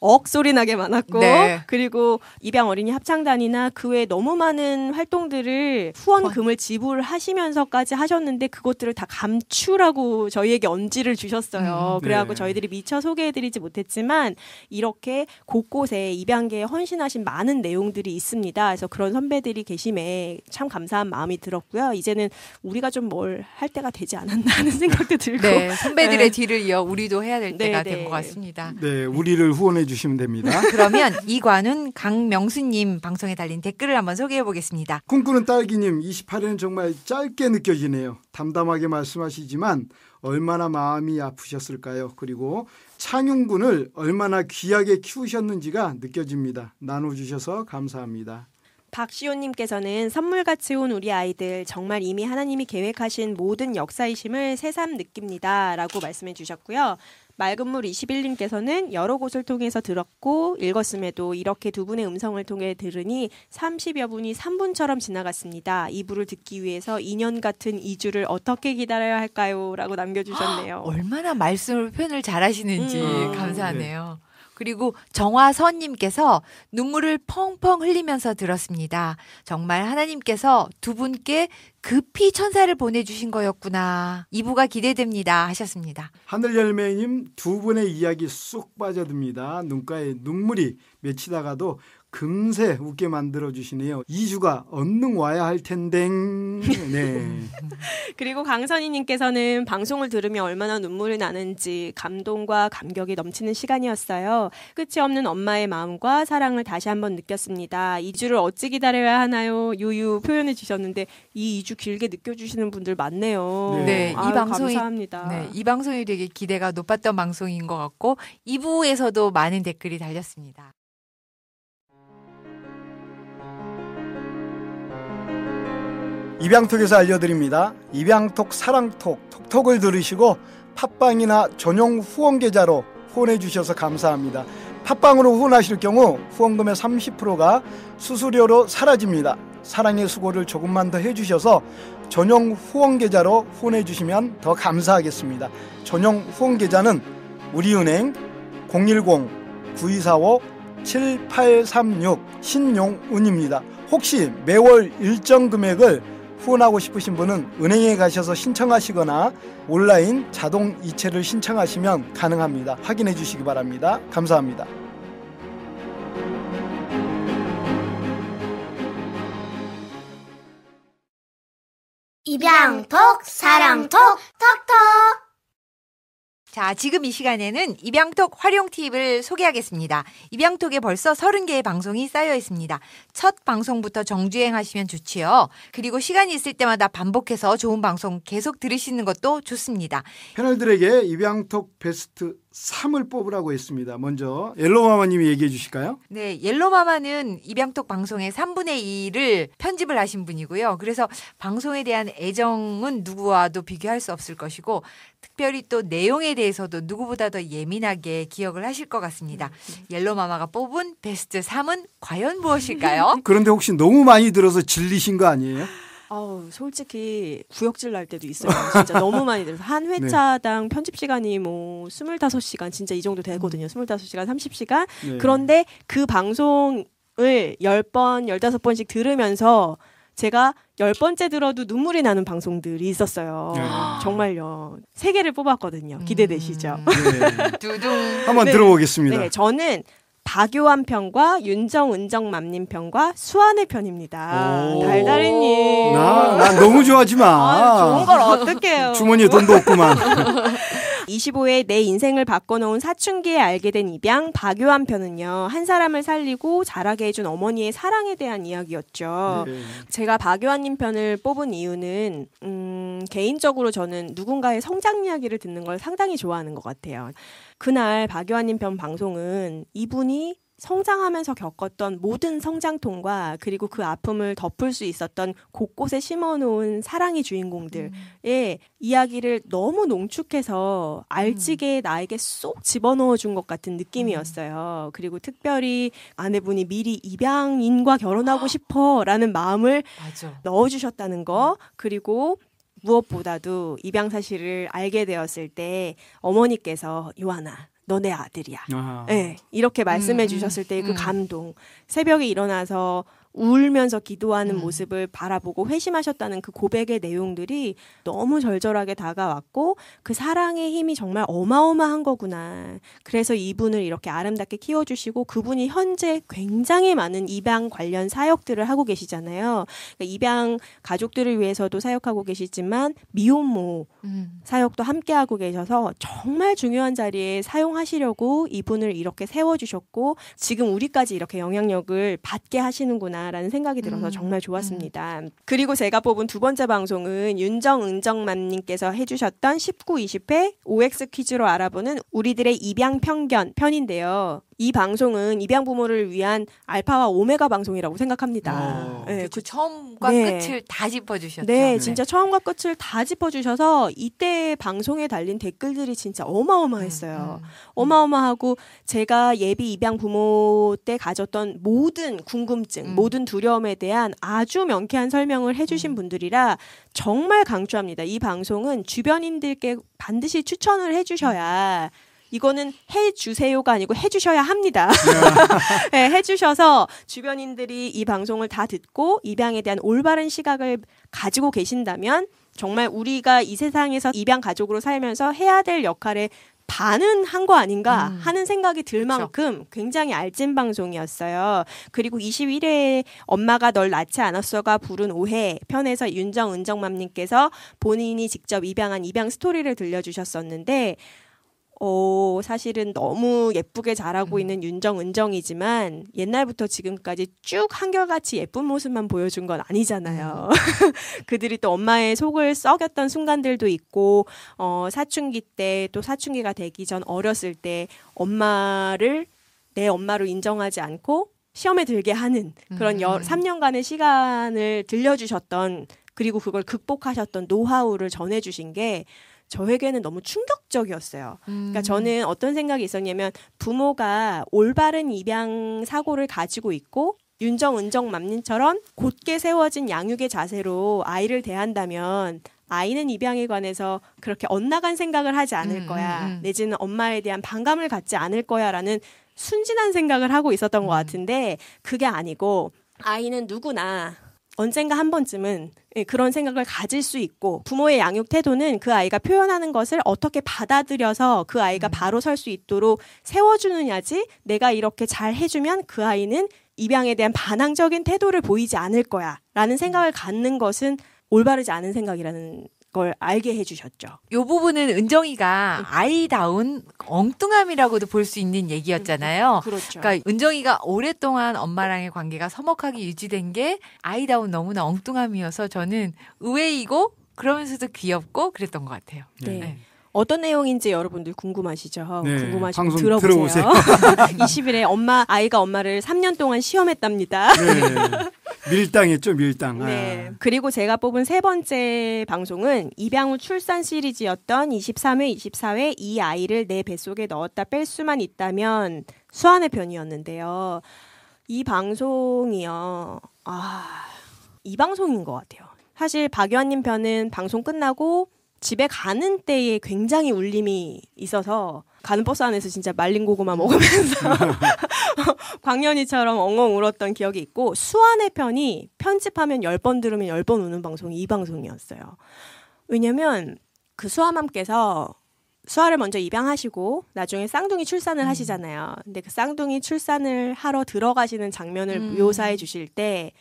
억 소리 나게 많았고 네. 그리고 입양 어린이 합창단이나 그 외 너무 많은 활동들을 후원금을 지불하시면서까지 하셨는데 그것들을 다 감추라고 저희에게 언지를 주셨어요. 음, 네. 그래갖고 네. 저희들이 미처 소개해드리지 못했지만 이렇게 곳곳에 입양계에 헌신하신 많은 내용들이 있습니다. 그래서 그런 선배들이 계심에 참 감사한 마음이 들었고요. 이제는 우리가 좀 뭘 할 때가 되지 않았나 하는 생각도 들고 네, 선배들의 네. 뒤를 이어 우리도 해야 될 네, 때가 된 것 같습니다. 네, 우리를 후원해 주시면 됩니다. 그러면 이관훈 강명수님 방송에 달린 댓글을 한번 소개해 보겠습니다. 꿈꾸는 딸기님 28회는 정말 짧게 느껴지네요. 담담하게 말씀하시지만 얼마나 마음이 아프셨을까요? 그리고 창윤군을 얼마나 귀하게 키우셨는지가 느껴집니다. 나눠주셔서 감사합니다. 박시온님께서는 선물같이 온 우리 아이들 정말 이미 하나님이 계획하신 모든 역사이심을 새삼 느낍니다. 라고 말씀해 주셨고요. 맑은 물 21님께서는 여러 곳을 통해서 들었고 읽었음에도 이렇게 두 분의 음성을 통해 들으니 30여 분이 3분처럼 지나갔습니다. 이부를 듣기 위해서 2년 같은 2주를 어떻게 기다려야 할까요? 라고 남겨주셨네요. 아, 얼마나 말씀을 표현을 잘하시는지 음. 아, 네. 감사하네요. 네. 그리고 정화선님께서 눈물을 펑펑 흘리면서 들었습니다. 정말 하나님께서 두 분께 급히 천사를 보내주신 거였구나. 이부가 기대됩니다. 하셨습니다. 하늘열매님 두 분의 이야기 쑥 빠져듭니다. 눈가에 눈물이 맺히다가도 금세 웃게 만들어 주시네요. 이주가 언능 와야 할 텐데. 네. 그리고 강선희 님께서는 방송을 들으며 얼마나 눈물이 나는지 감동과 감격이 넘치는 시간이었어요. 끝이 없는 엄마의 마음과 사랑을 다시 한번 느꼈습니다. 이주를 어찌 기다려야 하나요? 유유 표현해 주셨는데 이 2주 길게 느껴 주시는 분들 많네요. 네. 네 아유, 이 방송이 감사합니다. 네, 이 방송이 되게 기대가 높았던 방송인 것 같고 2부에서도 많은 댓글이 달렸습니다. 입양톡에서 알려드립니다. 입양톡, 사랑톡, 톡톡을 들으시고 팟빵이나 전용 후원 계좌로 후원해 주셔서 감사합니다. 팟빵으로 후원하실 경우 후원금의 30%가 수수료로 사라집니다. 사랑의 수고를 조금만 더 해주셔서 전용 후원 계좌로 후원해 주시면 더 감사하겠습니다. 전용 후원 계좌는 우리은행 010-9245-7836 신용운입니다. 혹시 매월 일정 금액을 후원하고 싶으신 분은 은행에 가셔서 신청하시거나 온라인 자동 이체를 신청하시면 가능합니다. 확인해 주시기 바랍니다. 감사합니다. 입양톡 사랑톡 톡톡 자, 지금 이 시간에는 입양톡 활용 팁을 소개하겠습니다. 입양톡에 벌써 30개의 방송이 쌓여 있습니다. 첫 방송부터 정주행하시면 좋지요. 그리고 시간이 있을 때마다 반복해서 좋은 방송 계속 들으시는 것도 좋습니다. 패널들에게 입양톡 베스트 삼을 뽑으라고 했습니다. 먼저 옐로마마님이 얘기해 주실까요? 네, 옐로마마는 입양톡 방송의 3분의 2를 편집을 하신 분이고요. 그래서 방송에 대한 애정은 누구와도 비교할 수 없을 것이고 특별히 또 내용에 대해서도 누구보다 더 예민하게 기억을 하실 것 같습니다. 옐로마마가 뽑은 베스트 3은 과연 무엇일까요? 그런데 혹시 너무 많이 들어서 질리신 거 아니에요? 아우 솔직히 구역질 날 때도 있어요. 진짜 너무 많이 들어서 한 네. 회차당 네. 편집 시간이 뭐 스물다섯 시간 진짜 이 정도 되거든요. 음. 스물다섯 시간 삼십 시간 네. 그런데 그 방송을 열번 열다섯 번씩 들으면서 제가 열 번째 들어도 눈물이 나는 방송들이 있었어요. 네. 정말요. 세 개를 뽑았거든요. 기대되시죠? 음. 네. 두둥. 한번 네. 들어보겠습니다. 네, 저는 박요한 편과 윤정은정 맘님 편과 수환의 편입니다. 달달이님. 나, 나 너무 좋아하지 마. 아, 좋은 걸 어떡해요. 주머니에 돈도 없구만. 25회 내 인생을 바꿔놓은 사춘기에 알게 된 입양 박요한 편은요 한 사람을 살리고 자라게 해준 어머니의 사랑에 대한 이야기였죠. 네. 제가 박요한님 편을 뽑은 이유는 음, 개인적으로 저는 누군가의 성장 이야기를 듣는 걸 상당히 좋아하는 것 같아요. 그날 박유아님 편 방송은 이분이 성장하면서 겪었던 모든 성장통과 그리고 그 아픔을 덮을 수 있었던 곳곳에 심어놓은 사랑의 주인공들의 음. 이야기를 너무 농축해서 알찌게 음. 나에게 쏙 집어넣어 준 것 같은 느낌이었어요. 음. 그리고 특별히 아내분이 미리 입양인과 결혼하고 아. 싶어 라는 마음을 맞아. 넣어주셨다는 거, 음. 그리고 무엇보다도 입양 사실을 알게 되었을 때 어머니께서 요하나 너네 아들이야. 아. 네, 이렇게 말씀해 음, 음 주셨을 때그 음. 감동. 새벽에 일어나서 울면서 기도하는 음. 모습을 바라보고 회심하셨다는 그 고백의 내용들이 너무 절절하게 다가왔고 그 사랑의 힘이 정말 어마어마한 거구나. 그래서 이분을 이렇게 아름답게 키워주시고 그분이 현재 굉장히 많은 입양 관련 사역들을 하고 계시잖아요. 그러니까 입양 가족들을 위해서도 사역하고 계시지만 미혼모 음. 사역도 함께 하고 계셔서 정말 중요한 자리에 사용하시려고 이분을 이렇게 세워주셨고 지금 우리까지 이렇게 영향력을 받게 하시는구나. 않았나라는 생각이 들어서 음. 정말 음. 좋았습니다. 음. 그리고 제가 뽑은 두 번째 방송은 윤정은정맘님께서 해주셨던 19, 20회 OX 퀴즈로 알아보는 우리들의 입양 편견 편인데요. 이 방송은 입양 부모를 위한 알파와 오메가 방송이라고 생각합니다. 네, 그 처음과 네. 끝을 다 짚어주셨죠. 네, 네, 진짜 처음과 끝을 다 짚어주셔서 이때 방송에 달린 댓글들이 진짜 어마어마했어요. 음, 음, 음, 어마어마하고 제가 예비 입양 부모 때 가졌던 모든 궁금증, 음. 모든 두려움에 대한 아주 명쾌한 설명을 해주신 음. 분들이라 정말 강추합니다. 이 방송은 주변인들께 반드시 추천을 해주셔야. 이거는 해 주세요가 아니고 해 주셔야 합니다. 네, 네 해 주셔서 주변인들이 이 방송을 다 듣고 입양에 대한 올바른 시각을 가지고 계신다면 정말 우리가 이 세상에서 입양 가족으로 살면서 해야 될 역할에 반은 한 거 아닌가 음. 하는 생각이 들 만큼 굉장히 알찐 방송이었어요. 그리고 21회 엄마가 널 낳지 않았어가 부른 오해 편에서 윤정 은정맘님께서 본인이 직접 입양한 입양 스토리를 들려주셨었는데 어, 사실은 너무 예쁘게 자라고 음. 있는 윤정, 은정이지만 옛날부터 지금까지 쭉 한결같이 예쁜 모습만 보여준 건 아니잖아요. 음. 그들이 또 엄마의 속을 썩였던 순간들도 있고, 어, 사춘기 때 또 사춘기가 되기 전 어렸을 때 엄마를 내 엄마로 인정하지 않고 시험에 들게 하는 그런 음. 여, 3년간의 시간을 들려주셨던 그리고 그걸 극복하셨던 노하우를 전해주신 게 저에게는 너무 충격적이었어요. 그러니까 음. 그러니까 저는 어떤 생각이 있었냐면 부모가 올바른 입양 사고를 가지고 있고 윤정, 은정, 맘님처럼 곧게 세워진 양육의 자세로 아이를 대한다면 아이는 입양에 관해서 그렇게 엇나간 생각을 하지 않을 음, 거야. 음, 음. 내지는 엄마에 대한 반감을 갖지 않을 거야라는 순진한 생각을 하고 있었던 음. 것 같은데 그게 아니고 아이는 누구나 언젠가 한 번쯤은 예, 그런 생각을 가질 수 있고 부모의 양육 태도는 그 아이가 표현하는 것을 어떻게 받아들여서 그 아이가 음. 바로 설 수 있도록 세워주느냐지 내가 이렇게 잘 해주면 그 아이는 입양에 대한 반항적인 태도를 보이지 않을 거야 라는 생각을 갖는 것은 올바르지 않은 생각이라는 걸 알게 해주셨죠. 이 부분은 은정이가 아이다운 엉뚱함이라고도 볼 수 있는 얘기였잖아요. 음, 그렇죠. 그러니까 은정이가 오랫동안 엄마랑의 관계가 서먹하게 유지된 게 아이다운 너무나 엉뚱함이어서 저는 의외이고 그러면서도 귀엽고 그랬던 것 같아요. 네. 네. 어떤 내용인지 여러분들 궁금하시죠? 네, 궁금하시면 들어보세요. 20일에 엄마 아이가 엄마를 3년 동안 시험했답니다. 네. 밀당했죠, 밀당. 네. 아. 그리고 제가 뽑은 세 번째 방송은 입양 후 출산 시리즈였던 23회, 24회 이 아이를 내 뱃속에 넣었다 뺄 수만 있다면 수안의 편이었는데요. 이 방송이요. 아, 이 방송인 것 같아요. 사실 박유한님 편은 방송 끝나고 집에 가는 때에 굉장히 울림이 있어서 가는 버스 안에서 진짜 말린 고구마 먹으면서 광년이처럼 엉엉 울었던 기억이 있고 수완의 편이 편집하면 열 번 들으면 열 번 우는 방송이 이 방송이었어요. 왜냐면 그 수아맘께서 수아를 먼저 입양하시고 나중에 쌍둥이 출산을 음. 하시잖아요. 근데 그 쌍둥이 출산을 하러 들어가시는 장면을 음. 묘사해 주실 때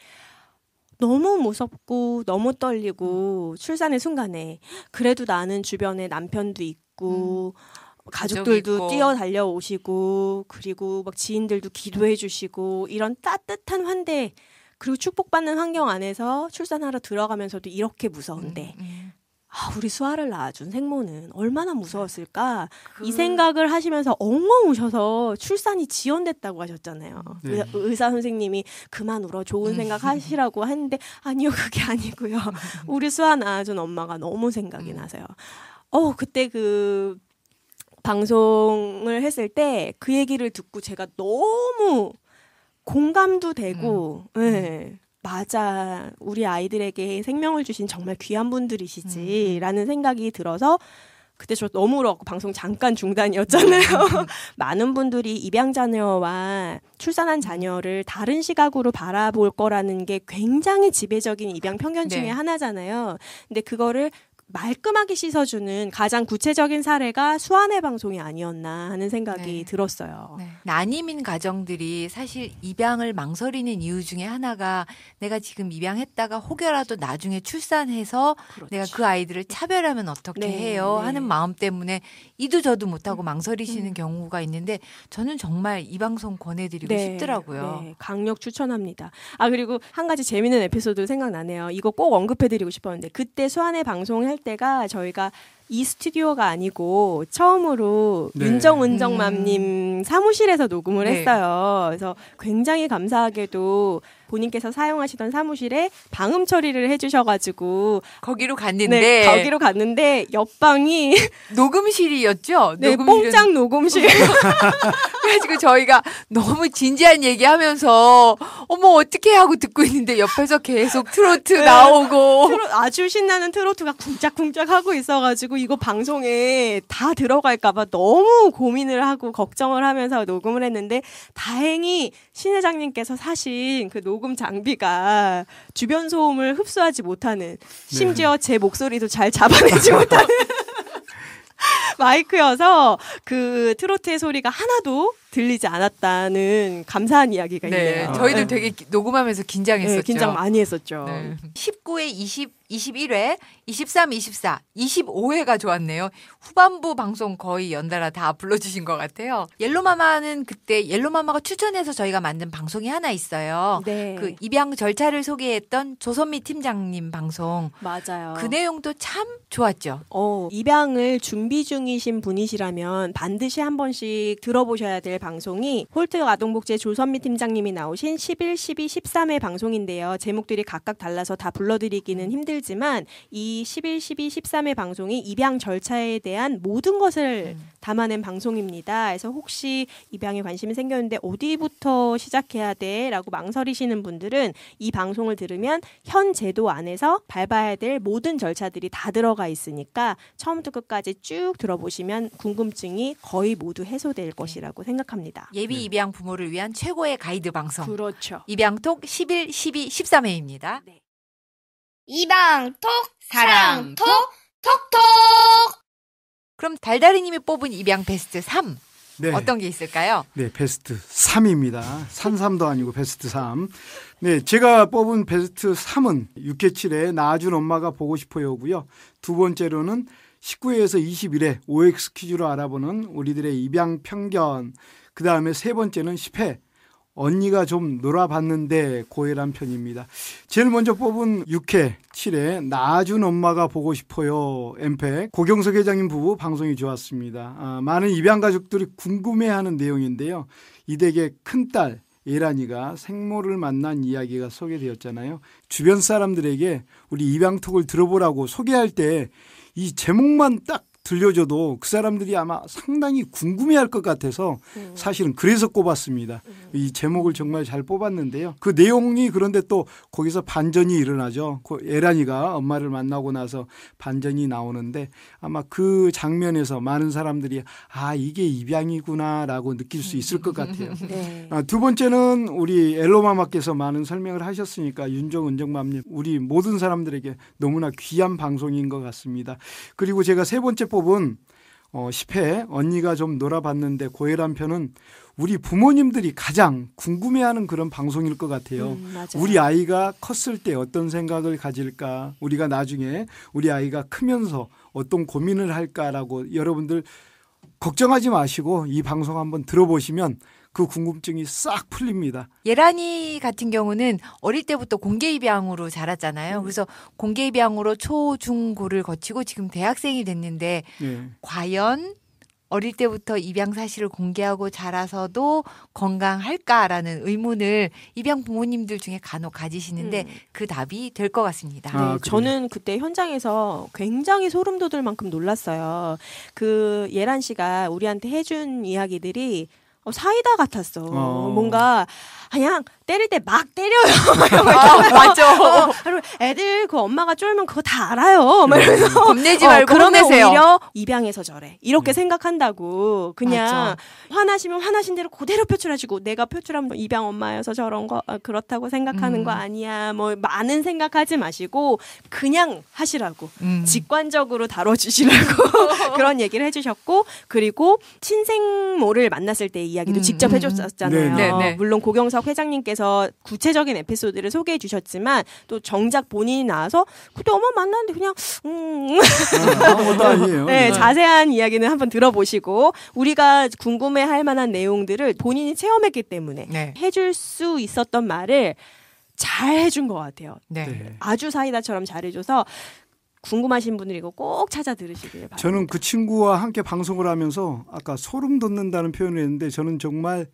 너무 무섭고 너무 떨리고 음. 출산의 순간에 그래도 나는 주변에 남편도 있고 음, 가족들도 뛰어 달려오시고 그리고 막 지인들도 기도해 주시고 이런 따뜻한 환대 그리고 축복받는 환경 안에서 출산하러 들어가면서도 이렇게 무서운데 음, 음. 아, 우리 수아를 낳아준 생모는 얼마나 무서웠을까 그... 이 생각을 하시면서 엉엉 우셔서 출산이 지연됐다고 하셨잖아요. 네. 의사 선생님이 그만 울어 좋은 네. 생각 하시라고 했는데 아니요 그게 아니고요. 우리 수아 낳아준 엄마가 너무 생각이 음. 나세요. 어 그때 그 방송을 했을 때 그 얘기를 듣고 제가 너무 공감도 되고 음. 네. 맞아 우리 아이들에게 생명을 주신 정말 귀한 분들이시지라는 음. 생각이 들어서 그때 저 너무 울었고 방송 잠깐 중단이었잖아요. 음. 많은 분들이 입양 자녀와 출산한 음. 자녀를 다른 시각으로 바라볼 거라는 게 굉장히 지배적인 입양 편견 중에 네. 하나잖아요. 근데 그거를 말끔하게 씻어주는 가장 구체적인 사례가 수안의 방송이 아니었나 하는 생각이 네. 들었어요. 네. 난임인 가정들이 사실 입양을 망설이는 이유 중에 하나가 내가 지금 입양했다가 혹여라도 나중에 출산해서 그렇지. 내가 그 아이들을 차별하면 어떻게 네. 해요 네. 하는 마음 때문에 이도 저도 못하고 망설이시는 음. 경우가 있는데 저는 정말 이 방송 권해드리고 네, 싶더라고요. 네. 강력 추천합니다. 아 그리고 한 가지 재밌는 에피소드 생각나네요. 이거 꼭 언급해드리고 싶었는데 그때 수안의 방송을 때가 저희가 이 스튜디오가 아니고 처음으로 네. 윤정 은정맘님 음. 사무실에서 녹음을 네. 했어요. 그래서 굉장히 감사하게도 본인께서 사용하시던 사무실에 방음 처리를 해주셔가지고 거기로 갔는데 네, 거기로 갔는데 옆방이 녹음실이었죠. 네, 녹음실은... 뽕짝 녹음실. 그래가지고 저희가 너무 진지한 얘기하면서 어머 어떻게 하고 듣고 있는데 옆에서 계속 트로트 네. 나오고 트로, 아주 신나는 트로트가 쿵짝쿵짝 하고 있어가지고 이거 방송에 다 들어갈까봐 너무 고민을 하고 걱정을 하면서 녹음을 했는데 다행히 신 회장님께서 사신 그 녹음 장비가 주변 소음을 흡수하지 못하는 네. 심지어 네. 제 목소리도 잘 잡아내지 못하는 마이크여서 그 트로트의 소리가 하나도 들리지 않았다는 감사한 이야기가 네, 있네요. 저희들 네. 되게 녹음하면서 긴장했었죠. 네, 긴장 많이 했었죠. 네. 19회, 20, 21회, 23, 24, 25회가 좋았네요. 후반부 방송 거의 연달아 다 불러주신 것 같아요. 옐로마마는 그때 옐로마마가 추천해서 저희가 만든 방송이 하나 있어요. 네. 그 입양 절차를 소개했던 조선미 팀장님 방송. 맞아요. 그 내용도 참 좋았죠. 어, 입양을 준비 중이신 분이시라면 반드시 한 번씩 들어보셔야 될저 방송이 홀트 아동복지 조선미 팀장님이 나오신 11, 12, 13회 방송인데요. 제목들이 각각 달라서 다 불러드리기는 음. 힘들지만 이 11, 12, 13회 방송이 입양 절차에 대한 모든 것을 음. 담아낸 방송입니다. 그래서 혹시 입양에 관심이 생겼는데 어디부터 시작해야 돼? 라고 망설이시는 분들은 이 방송을 들으면 현 제도 안에서 밟아야 될 모든 절차들이 다 들어가 있으니까 처음부터 끝까지 쭉 들어보시면 궁금증이 거의 모두 해소될 네. 것이라고 생각합니다. 시작합니다. 예비 네. 입양 부모를 위한 최고의 가이드 방송. 그렇죠. 입양톡 11, 12, 13회입니다. 네. 입양톡, 사랑톡, 톡톡! 그럼 달달이님이 뽑은 입양 베스트 3. 네. 어떤 게 있을까요? 네, 베스트 3입니다. 산삼도 아니고 베스트 3. 네, 제가 뽑은 베스트 3은 6개칠에 나아준 엄마가 보고 싶어요고요. 두 번째로는 19회에서 21회 OX 퀴즈로 알아보는 우리들의 입양 편견 그 다음에 세 번째는 10회 언니가 좀 놀아봤는데 고해란 편입니다. 제일 먼저 뽑은 6회, 7회 나준 아 엄마가 보고 싶어요. 엠팩 고경석 회장님 부부 방송이 좋았습니다. 아, 많은 입양 가족들이 궁금해하는 내용인데요. 이 댁의 큰딸 예란이가 생모를 만난 이야기가 소개되었잖아요. 주변 사람들에게 우리 입양톡을 들어보라고 소개할 때 이 제목만 딱 들려줘도 그 사람들이 아마 상당히 궁금해할 것 같아서 음. 사실은 그래서 꼽았습니다. 음. 이 제목을 정말 잘 뽑았는데요. 그 내용이 그런데 또 거기서 반전이 일어나죠. 그 에란이가 엄마를 만나고 나서 반전이 나오는데 아마 그 장면에서 많은 사람들이 아 이게 입양이구나라고 느낄 수 있을 것 같아요. 네. 아, 두 번째는 우리 엘로마마께서 많은 설명을 하셨으니까 윤정 은정맘님 우리 모든 사람들에게 너무나 귀한 방송인 것 같습니다. 그리고 제가 세 번째 책은 어, 10회 언니가 좀 놀아봤는데 고혜란 편은 우리 부모님들이 가장 궁금해하는 그런 방송일 것 같아요. 음, 우리 아이가 컸을 때 어떤 생각을 가질까? 우리가 나중에 우리 아이가 크면서 어떤 고민을 할까라고 여러분들 걱정하지 마시고 이 방송 한번 들어보시면 그 궁금증이 싹 풀립니다. 예란이 같은 경우는 어릴 때부터 공개 입양으로 자랐잖아요. 음. 그래서 공개 입양으로 초, 중, 고를 거치고 지금 대학생이 됐는데 네. 과연 어릴 때부터 입양 사실을 공개하고 자라서도 건강할까라는 의문을 입양 부모님들 중에 간혹 가지시는데 음. 그 답이 될 것 같습니다. 아, 네, 저는 그때 현장에서 굉장히 소름 돋을 만큼 놀랐어요. 그 예란 씨가 우리한테 해준 이야기들이 어, 사이다 같았어. 어. 뭔가 그냥 때릴 때 막 때려요. 아, 맞죠. 어, 애들 그 엄마가 쫄면 그거 다 알아요. 막이서 네. 음, 겁내지 어, 말고 어, 그러면 오히려 입양해서 저래 이렇게 음. 생각한다고 그냥 맞죠. 화나시면 화나신 대로 그대로 표출하시고 내가 표출하면 입양 엄마여서 저런 거 아, 그렇다고 생각하는 음. 거 아니야. 뭐 많은 생각하지 마시고 그냥 하시라고 음. 직관적으로 다뤄주시라고 그런 얘기를 해주셨고 그리고 친생모를 만났을 때 이야기도 음. 직접 음. 해줬었잖아요. 네, 네, 네. 물론 고경사 이준석 회장님께서 구체적인 에피소드를 소개해 주셨지만 또 정작 본인이 나와서 그때 엄마 만났는데 그냥 음 아, 아니에요. 네, 네, 자세한 이야기는 한번 들어보시고 우리가 궁금해 할 만한 내용들을 본인이 체험했기 때문에 네. 해줄 수 있었던 말을 잘 해준 것 같아요. 네. 네. 아주 사이다처럼 잘해줘서 궁금하신 분들 이거 꼭 찾아 들으시길 바랍니다. 저는 그 친구와 함께 방송을 하면서 아까 소름 돋는다는 표현을 했는데 저는 정말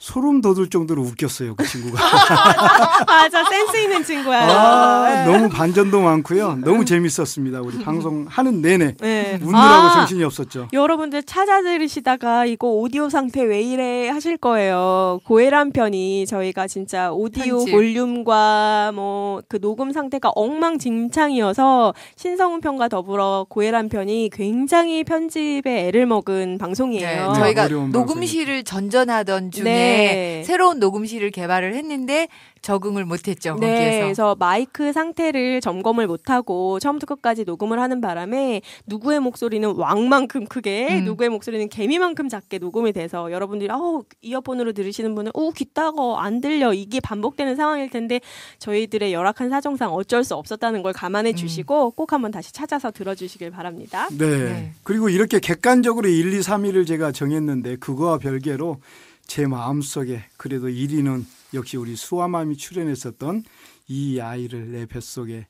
소름 돋을 정도로 웃겼어요 그 친구가. 맞아 센스 있는 친구야. 아, 네. 너무 반전도 많고요. 너무 재밌었습니다. 우리 음. 방송 하는 내내 네. 웃느라고 아, 정신이 없었죠. 여러분들 찾아 들으시다가 이거 오디오 상태 왜 이래 하실 거예요. 고혜란 편이 저희가 진짜 오디오 편집. 볼륨과 뭐 그 녹음 상태가 엉망진창이어서 신성훈 편과 더불어 고혜란 편이 굉장히 편집에 애를 먹은 방송이에요. 네, 저희가 네, 녹음실을 전전하던 중에 네. 네. 네. 새로운 녹음실을 개발을 했는데 적응을 못했죠. 네, 거기에서. 그래서 마이크 상태를 점검을 못하고 처음부터 끝까지 녹음을 하는 바람에 누구의 목소리는 왕만큼 크게, 음. 누구의 목소리는 개미만큼 작게 녹음이 돼서 여러분들이 어 이어폰으로 들으시는 분은 어 귀따거 안 들려 이게 반복되는 상황일 텐데 저희들의 열악한 사정상 어쩔 수 없었다는 걸 감안해 음. 주시고 음. 꼭 한번 다시 찾아서 들어주시길 바랍니다. 네. 네. 그리고 이렇게 객관적으로 1, 2, 3위를 제가 정했는데 그거와 별개로 제 마음속에 그래도 1위는 역시 우리 수아맘이 출연했었던 이 아이를 내 뱃속에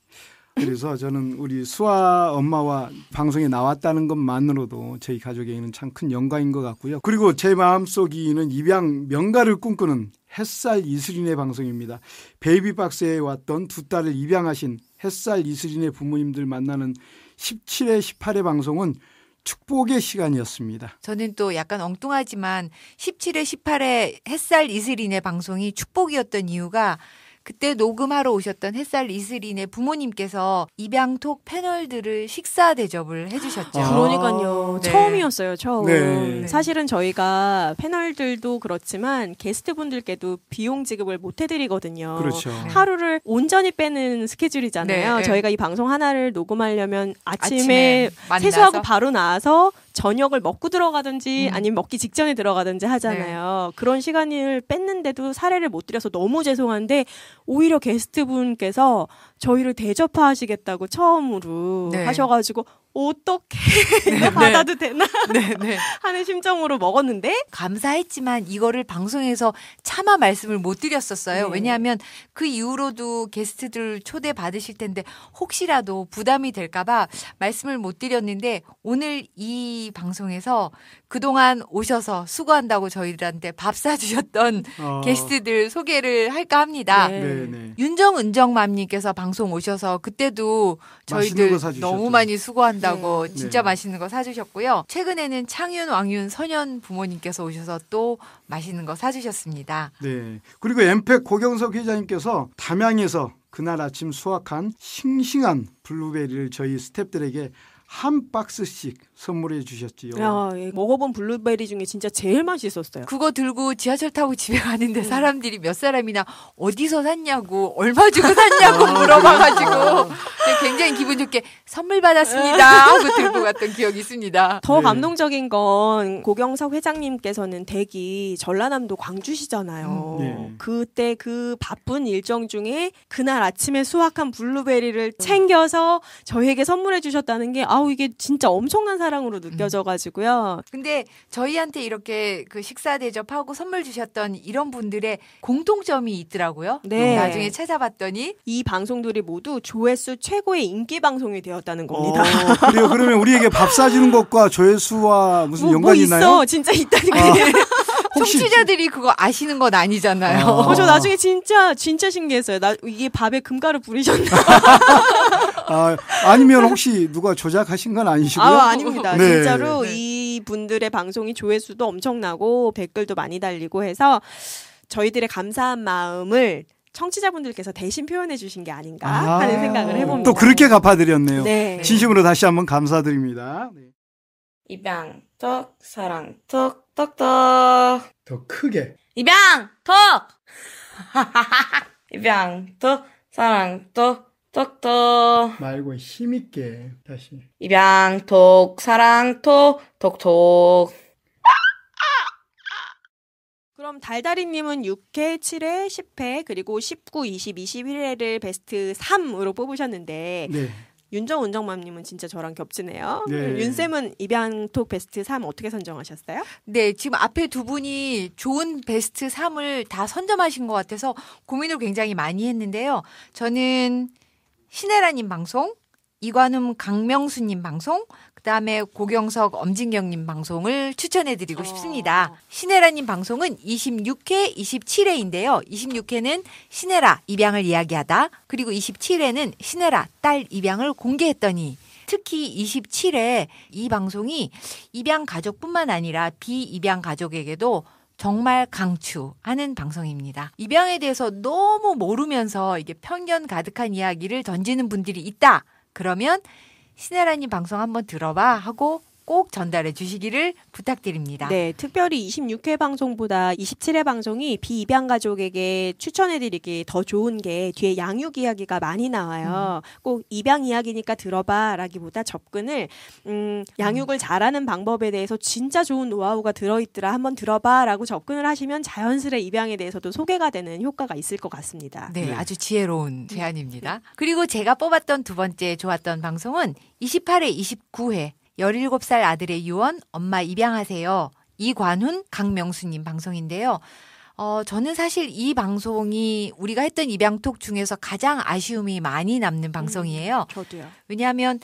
그래서 저는 우리 수아 엄마와 방송에 나왔다는 것만으로도 저희 가족에게는 참 큰 영광인 것 같고요. 그리고 제 마음속에는 입양 명가를 꿈꾸는 햇살 이슬인의 방송입니다. 베이비박스에 왔던 두 딸을 입양하신 햇살 이슬인의 부모님들 만나는 17회, 18회 방송은 축복의 시간이었습니다. 저는 또 약간 엉뚱하지만 17회, 18회 햇살 이슬인의 방송이 축복이었던 이유가 그때 녹음하러 오셨던 햇살 이슬인의 부모님께서 입양톡 패널들을 식사 대접을 해주셨죠. 아, 그러니까요. 네. 처음이었어요. 처음. 네. 사실은 저희가 패널들도 그렇지만 게스트분들께도 비용 지급을 못 해드리거든요. 그렇죠. 네. 하루를 온전히 빼는 스케줄이잖아요. 네, 네. 저희가 이 방송 하나를 녹음하려면 아침에, 아침에 세수하고 바로 나와서 저녁을 먹고 들어가든지 음. 아니면 먹기 직전에 들어가든지 하잖아요. 네. 그런 시간을 뺐는데도 사례를 못 드려서 너무 죄송한데 오히려 게스트분께서 저희를 대접하시겠다고 처음으로 네. 하셔가지고 어떻게 네, 네, 받아도 되나 네, 네. 하는 심정으로 먹었는데 감사했지만 이거를 방송에서 차마 말씀을 못 드렸었어요. 네. 왜냐하면 그 이후로도 게스트들 초대 받으실 텐데 혹시라도 부담이 될까봐 말씀을 못 드렸는데 오늘 이 방송에서 그동안 오셔서 수고한다고 저희들한테 밥 사주셨던 어... 게스트들 소개를 할까 합니다. 네. 윤정은정맘님께서 방송 오셔서 그때도 저희들 너무 많이 수고한 드신다고 네. 진짜 네. 맛있는 거 사주셨고요. 최근에는 창윤, 왕윤, 선현 부모님께서 오셔서 또 맛있는 거 사주셨습니다. 네. 그리고 엠팩 고경석 회장님께서 담양에서 그날 아침 수확한 싱싱한 블루베리를 저희 스탭들에게 한 박스씩 선물해 주셨지요. 야, 아, 예. 먹어본 블루베리 중에 진짜 제일 맛있었어요. 그거 들고 지하철 타고 집에 가는데 네. 사람들이 몇 사람이나 어디서 샀냐고 얼마 주고 샀냐고 아, 물어봐가지고 굉장히 기분 좋게 선물 받았습니다 하고 들고 갔던 기억이 있습니다. 더 네. 감동적인 건 고경석 회장님께서는 댁이 전라남도 광주시잖아요. 음, 네. 그때 그 바쁜 일정 중에 그날 아침에 수확한 블루베리를 챙겨서 저희에게 선물해 주셨다는 게 아우 이게 진짜 엄청난 사람. 사랑으로 음. 느껴져가지고요. 근데 저희한테 이렇게 그 식사 대접하고 선물 주셨던 이런 분들의 공통점이 있더라고요. 네. 나중에 찾아봤더니 이 방송들이 모두 조회수 최고의 인기 방송이 되었다는 겁니다. 어, 그래요. 그러면 우리에게 밥 사주는 것과 조회수와 무슨 뭐, 뭐 연관이 뭐 있어. 있나요? 진짜 있다니까. 아. 청취자들이 그거 아시는 건 아니잖아요. 어, 저 나중에 진짜 진짜 신기했어요. 나 이게 밥에 금가루 뿌리셨나? 아, 아니면 혹시 누가 조작하신 건 아니시고요? 아, 아닙니다. 네. 진짜로 네. 이 분들의 방송이 조회수도 엄청나고 댓글도 많이 달리고 해서 저희들의 감사한 마음을 청취자분들께서 대신 표현해 주신 게 아닌가 아~ 하는 생각을 해봅니다. 또 그렇게 갚아드렸네요. 네. 진심으로 다시 한번 감사드립니다. 네. 입양 턱 사랑 턱 턱턱 더 크게 입양 턱 입양 턱 사랑 턱 떡떡 말고 힘있게 다시 입양톡 사랑톡 톡톡 그럼 달달이님은 6회, 7회, 10회 그리고 19, 20, 21회를 베스트 3으로 뽑으셨는데 네. 윤정 원정맘님은 진짜 저랑 겹치네요. 네. 윤 쌤은 입양톡 베스트 3 어떻게 선정하셨어요? 네, 지금 앞에 두 분이 좋은 베스트 3을 다 선점하신 것 같아서 고민을 굉장히 많이 했는데요. 저는 신혜라님 방송, 이관음 강명수님 방송, 그다음에 고경석 엄진경님 방송을 추천해드리고 어. 싶습니다. 신혜라님 방송은 26회, 27회인데요. 26회는 신혜라 입양을 이야기하다, 그리고 27회는 신혜라 딸 입양을 공개했더니. 특히 27회 이 방송이 입양 가족뿐만 아니라 비입양 가족에게도 정말 강추하는 방송입니다. 입양에 대해서 너무 모르면서 이게 편견 가득한 이야기를 던지는 분들이 있다. 그러면 신혜라님 방송 한번 들어봐 하고 꼭 전달해 주시기를 부탁드립니다. 네, 특별히 26회 방송보다 27회 방송이 비입양 가족에게 추천해 드리기 더 좋은 게 뒤에 양육 이야기가 많이 나와요. 음. 꼭 입양 이야기니까 들어봐라기보다 접근을 음, 양육을 음. 잘하는 방법에 대해서 진짜 좋은 노하우가 들어 있더라. 한번 들어봐라고 접근을 하시면 자연스레 입양에 대해서도 소개가 되는 효과가 있을 것 같습니다. 네, 네. 아주 지혜로운 음. 제안입니다. 그리고 제가 뽑았던 두 번째 좋았던 방송은 28회, 29회 17살 아들의 유언, 엄마 입양하세요. 이관훈, 강명수님 방송인데요. 어, 저는 사실 이 방송이 우리가 했던 입양톡 중에서 가장 아쉬움이 많이 남는 방송이에요. 음, 저도요. 왜냐하면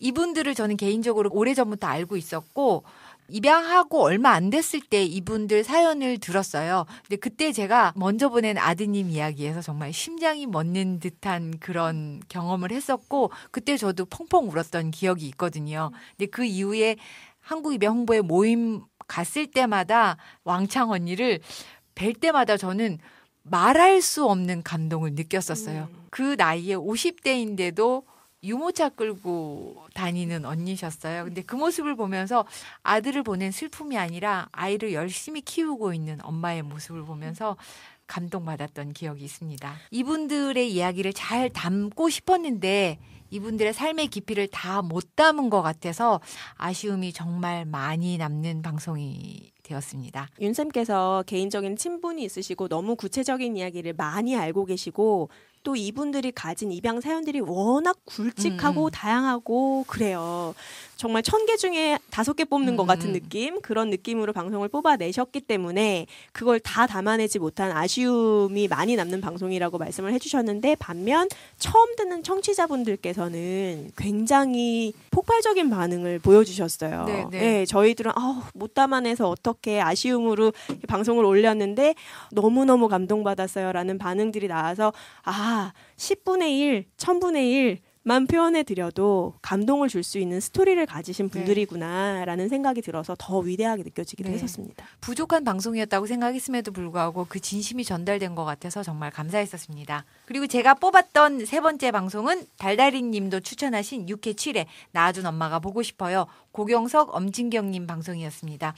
이분들을 저는 개인적으로 오래전부터 알고 있었고, 입양하고 얼마 안 됐을 때 이분들 사연을 들었어요. 근데 그때 제가 먼저 보낸 아드님 이야기에서 정말 심장이 멎는 듯한 그런 경험을 했었고 그때 저도 펑펑 울었던 기억이 있거든요. 근데 그 이후에 한국 입양 홍보의 모임 갔을 때마다 왕창 언니를 뵐 때마다 저는 말할 수 없는 감동을 느꼈었어요. 음. 그 나이에 50대인데도 유모차 끌고 다니는 언니셨어요. 근데 그 모습을 보면서 아들을 보낸 슬픔이 아니라 아이를 열심히 키우고 있는 엄마의 모습을 보면서 감동받았던 기억이 있습니다. 이분들의 이야기를 잘 담고 싶었는데 이분들의 삶의 깊이를 다 못 담은 것 같아서 아쉬움이 정말 많이 남는 방송이 되었습니다. 윤쌤께서 개인적인 친분이 있으시고 너무 구체적인 이야기를 많이 알고 계시고 또 이분들이 가진 입양 사연들이 워낙 굵직하고 음. 다양하고 그래요. 정말 천 개 중에 다섯 개 뽑는 음. 것 같은 음. 느낌 그런 느낌으로 방송을 뽑아내셨기 때문에 그걸 다 담아내지 못한 아쉬움이 많이 남는 방송이라고 말씀을 해주셨는데 반면 처음 듣는 청취자분들께서는 굉장히 폭발적인 반응을 보여주셨어요. 네, 네. 예, 저희들은 아우 못 담아내서 어떻게 아쉬움으로 방송을 올렸는데 너무 너무 감동받았어요라는 반응들이 나와서 아 10분의 아, 1, 1000분의 1만 표현해 드려도 감동을 줄 수 있는 스토리를 가지신 네. 분들이구나라는 네. 생각이 들어서 더 위대하게 느껴지기도 네. 했었습니다. 부족한 방송이었다고 생각했음에도 불구하고 그 진심이 전달된 것 같아서 정말 감사했었습니다. 그리고 제가 뽑았던 세 번째 방송은 달달이님도 추천하신 6회 7회 나아준 엄마가 보고 싶어요. 고경석 엄진경님 방송이었습니다.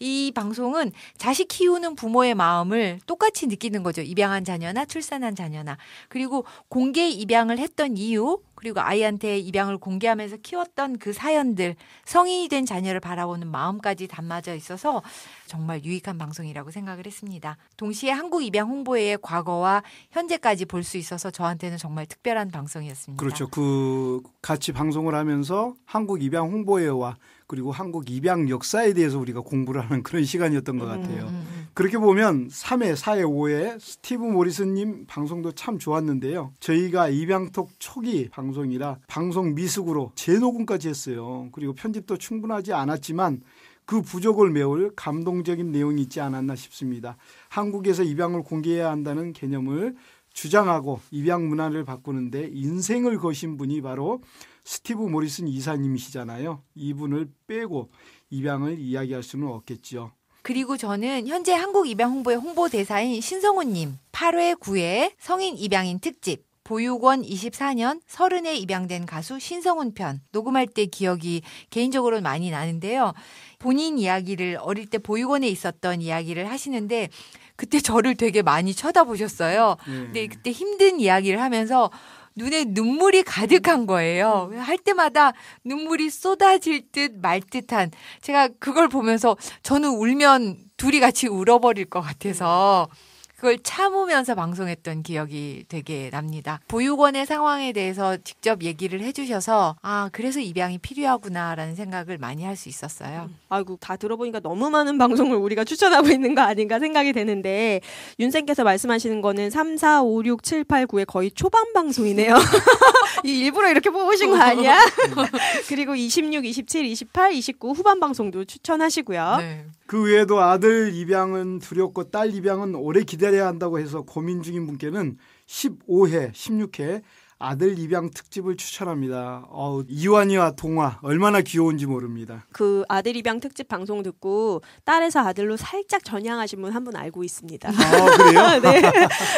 이 방송은 자식 키우는 부모의 마음을 똑같이 느끼는 거죠. 입양한 자녀나 출산한 자녀나 그리고 공개 입양을 했던 이유 그리고 아이한테 입양을 공개하면서 키웠던 그 사연들, 성인이 된 자녀를 바라보는 마음까지 담아져 있어서 정말 유익한 방송이라고 생각을 했습니다. 동시에 한국 입양 홍보회의 과거와 현재까지 볼 수 있어서 저한테는 정말 특별한 방송이었습니다. 그렇죠. 그 같이 방송을 하면서 한국 입양 홍보회와 그리고 한국 입양 역사에 대해서 우리가 공부를 하는 그런 시간이었던 것 음, 같아요. 음, 음. 그렇게 보면 3회, 4회, 5회 스티브 모리슨님 방송도 참 좋았는데요. 저희가 입양톡 초기 방송이라 방송 미숙으로 재녹음까지 했어요. 그리고 편집도 충분하지 않았지만 그 부족을 메울 감동적인 내용이 있지 않았나 싶습니다. 한국에서 입양을 공개해야 한다는 개념을 주장하고 입양 문화를 바꾸는데 인생을 거신 분이 바로 스티브 모리슨 이사님이시잖아요. 이분을 빼고 입양을 이야기할 수는 없겠지요. 그리고 저는 현재 한국 입양 홍보의 홍보 대사인 신성훈님 8회 9회 성인 입양인 특집 보육원 24년 30에 입양된 가수 신성훈 편 녹음할 때 기억이 개인적으로는 많이 나는데요. 본인 이야기를 어릴 때 보육원에 있었던 이야기를 하시는데 그때 저를 되게 많이 쳐다보셨어요. 네. 근데 그때 힘든 이야기를 하면서 눈에 눈물이 가득한 거예요. 음. 음. 할 때마다 눈물이 쏟아질 듯 말 듯한 제가 그걸 보면서 저는 울면 둘이 같이 울어버릴 것 같아서 음. 그걸 참으면서 방송했던 기억이 되게 납니다. 보육원의 상황에 대해서 직접 얘기를 해주셔서 아 그래서 입양이 필요하구나라는 생각을 많이 할 수 있었어요. 음. 아이고 다 들어보니까 너무 많은 방송을 우리가 추천하고 있는 거 아닌가 생각이 되는데 윤쌤께서 말씀하시는 거는 3, 4, 5, 6, 7, 8, 9의 거의 초반 방송이네요. 이 일부러 이렇게 뽑으신 거 아니야? 그리고 26, 27, 28, 29 후반 방송도 추천하시고요. 네. 그 외에도 아들 입양은 두렵고 딸 입양은 오래 기대 기다려야 한다고 해서 고민 중인 분께는 15회, 16회 아들 입양 특집을 추천합니다. 어, 이완이와 동화 얼마나 귀여운지 모릅니다. 그 아들 입양 특집 방송 듣고 딸에서 아들로 살짝 전향하신 분 한 분 알고 있습니다. 아, 그래요? 네.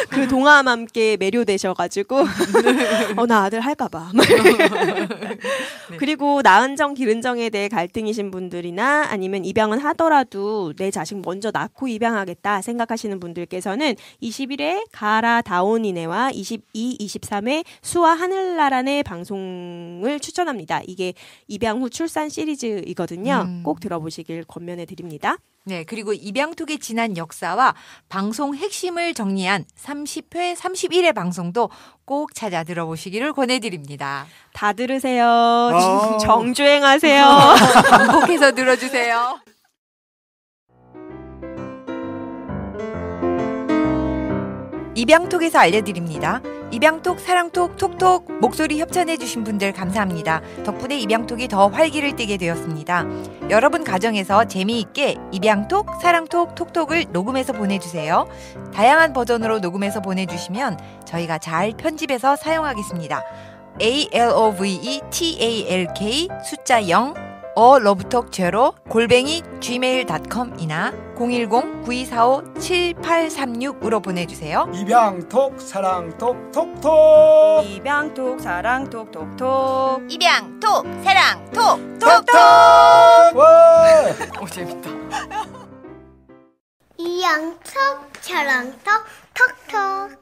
그 동화맘께 매료되셔가지고 어나 아들 할까봐. 네. 그리고 나은정 기른정에 대해 갈등이신 분들이나 아니면 입양은 하더라도 내 자식 먼저 낳고 입양하겠다 생각하시는 분들께서는 21회 가라 다온이네와 22, 23회 수와 하늘나라의 방송을 추천합니다. 이게 입양 후 출산 시리즈이거든요. 음. 꼭 들어보시길 권면해 드립니다. 네, 그리고 입양톡의 지난 역사와 방송 핵심을 정리한 30회, 31회 방송도 꼭 찾아 들어보시기를 권해드립니다. 다 들으세요. 어~ 정주행하세요. 반복해서 들어주세요. 입양톡에서 알려드립니다. 입양톡, 사랑톡, 톡톡 목소리 협찬해주신 분들 감사합니다. 덕분에 입양톡이 더 활기를 띠게 되었습니다. 여러분 가정에서 재미있게 입양톡, 사랑톡, 톡톡을 녹음해서 보내주세요. 다양한 버전으로 녹음해서 보내주시면 저희가 잘 편집해서 사용하겠습니다. ALOVE TALK 숫자 0어 러브톡 제로 골뱅이 gmail.com이나 010-9245-7836으로 보내주세요. 입양톡 사랑톡 톡톡 입양톡 사랑톡 톡톡 입양톡 사랑톡 톡톡 와! 오 재밌다. 입양톡 사랑톡 톡톡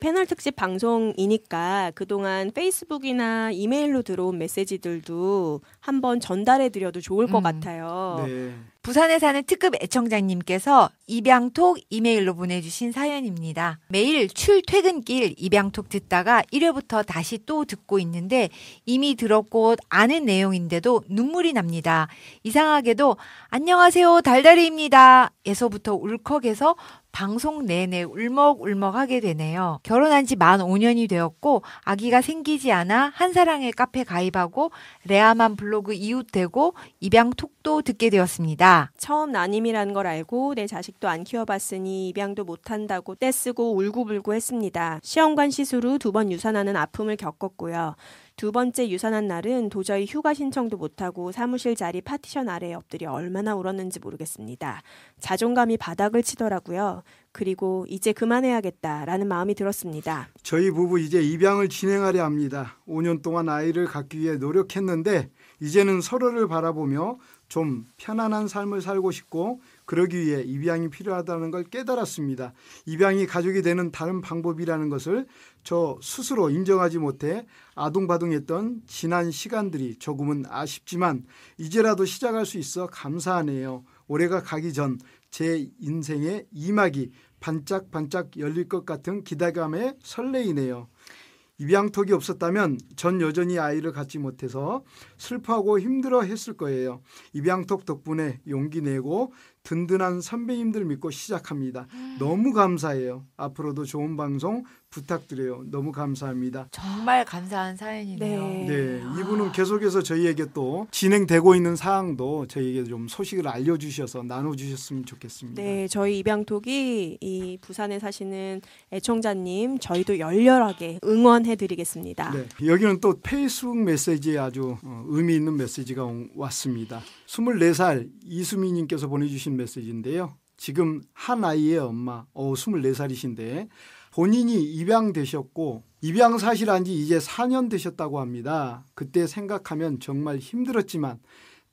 패널 특집 방송이니까 그동안 페이스북이나 이메일로 들어온 메시지들도 한번 전달해 드려도 좋을 것 음. 같아요. 네. 부산에 사는 특급 애청자님께서 입양톡 이메일로 보내주신 사연입니다. 매일 출퇴근길 입양톡 듣다가 1회부터 다시 또 듣고 있는데 이미 들었고 아는 내용인데도 눈물이 납니다. 이상하게도 안녕하세요 달달이입니다. 에서부터 울컥해서 방송 내내 울먹울먹하게 되네요. 결혼한 지 만 5년이 되었고 아기가 생기지 않아 한사랑의 카페 가입하고 레아만 블로그 이웃되고 입양톡도 듣게 되었습니다. 처음 난임이라는 걸 알고 내 자식도 안 키워봤으니 입양도 못한다고 떼쓰고 울고불고 했습니다. 시험관 시술 후 두 번 유산하는 아픔을 겪었고요. 두 번째 유산한 날은 도저히 휴가 신청도 못하고 사무실 자리 파티션 아래에 엎드려 얼마나 울었는지 모르겠습니다. 자존감이 바닥을 치더라고요. 그리고 이제 그만해야겠다라는 마음이 들었습니다. 저희 부부 이제 입양을 진행하려 합니다. 5년 동안 아이를 갖기 위해 노력했는데 이제는 서로를 바라보며 좀 편안한 삶을 살고 싶고 그러기 위해 입양이 필요하다는 걸 깨달았습니다. 입양이 가족이 되는 다른 방법이라는 것을 저 스스로 인정하지 못해 아둥바둥했던 지난 시간들이 조금은 아쉽지만 이제라도 시작할 수 있어 감사하네요. 올해가 가기 전 제 인생의 이막이 반짝반짝 열릴 것 같은 기대감에 설레이네요. 입양턱이 없었다면 전 여전히 아이를 갖지 못해서 슬퍼하고 힘들어 했을 거예요. 입양턱 덕분에 용기 내고 든든한 선배님들 믿고 시작합니다. 음. 너무 감사해요. 앞으로도 좋은 방송, 부탁드려요. 너무 감사합니다. 정말 감사한 사연이네요. 네. 네. 이분은 계속해서 저희에게 또 진행되고 있는 사항도 저희에게 좀 소식을 알려주셔서 나눠주셨으면 좋겠습니다. 네, 저희 입양톡이 이 부산에 사시는 애청자님 저희도 열렬하게 응원해드리겠습니다. 네, 여기는 또 페이스북 메시지에 아주 어, 의미 있는 메시지가 왔습니다. 24살 이수미님께서 보내주신 메시지인데요. 지금 한 아이의 엄마, 어, 24살이신데 본인이 입양되셨고 입양 사실한 지 이제 4년 되셨다고 합니다. 그때 생각하면 정말 힘들었지만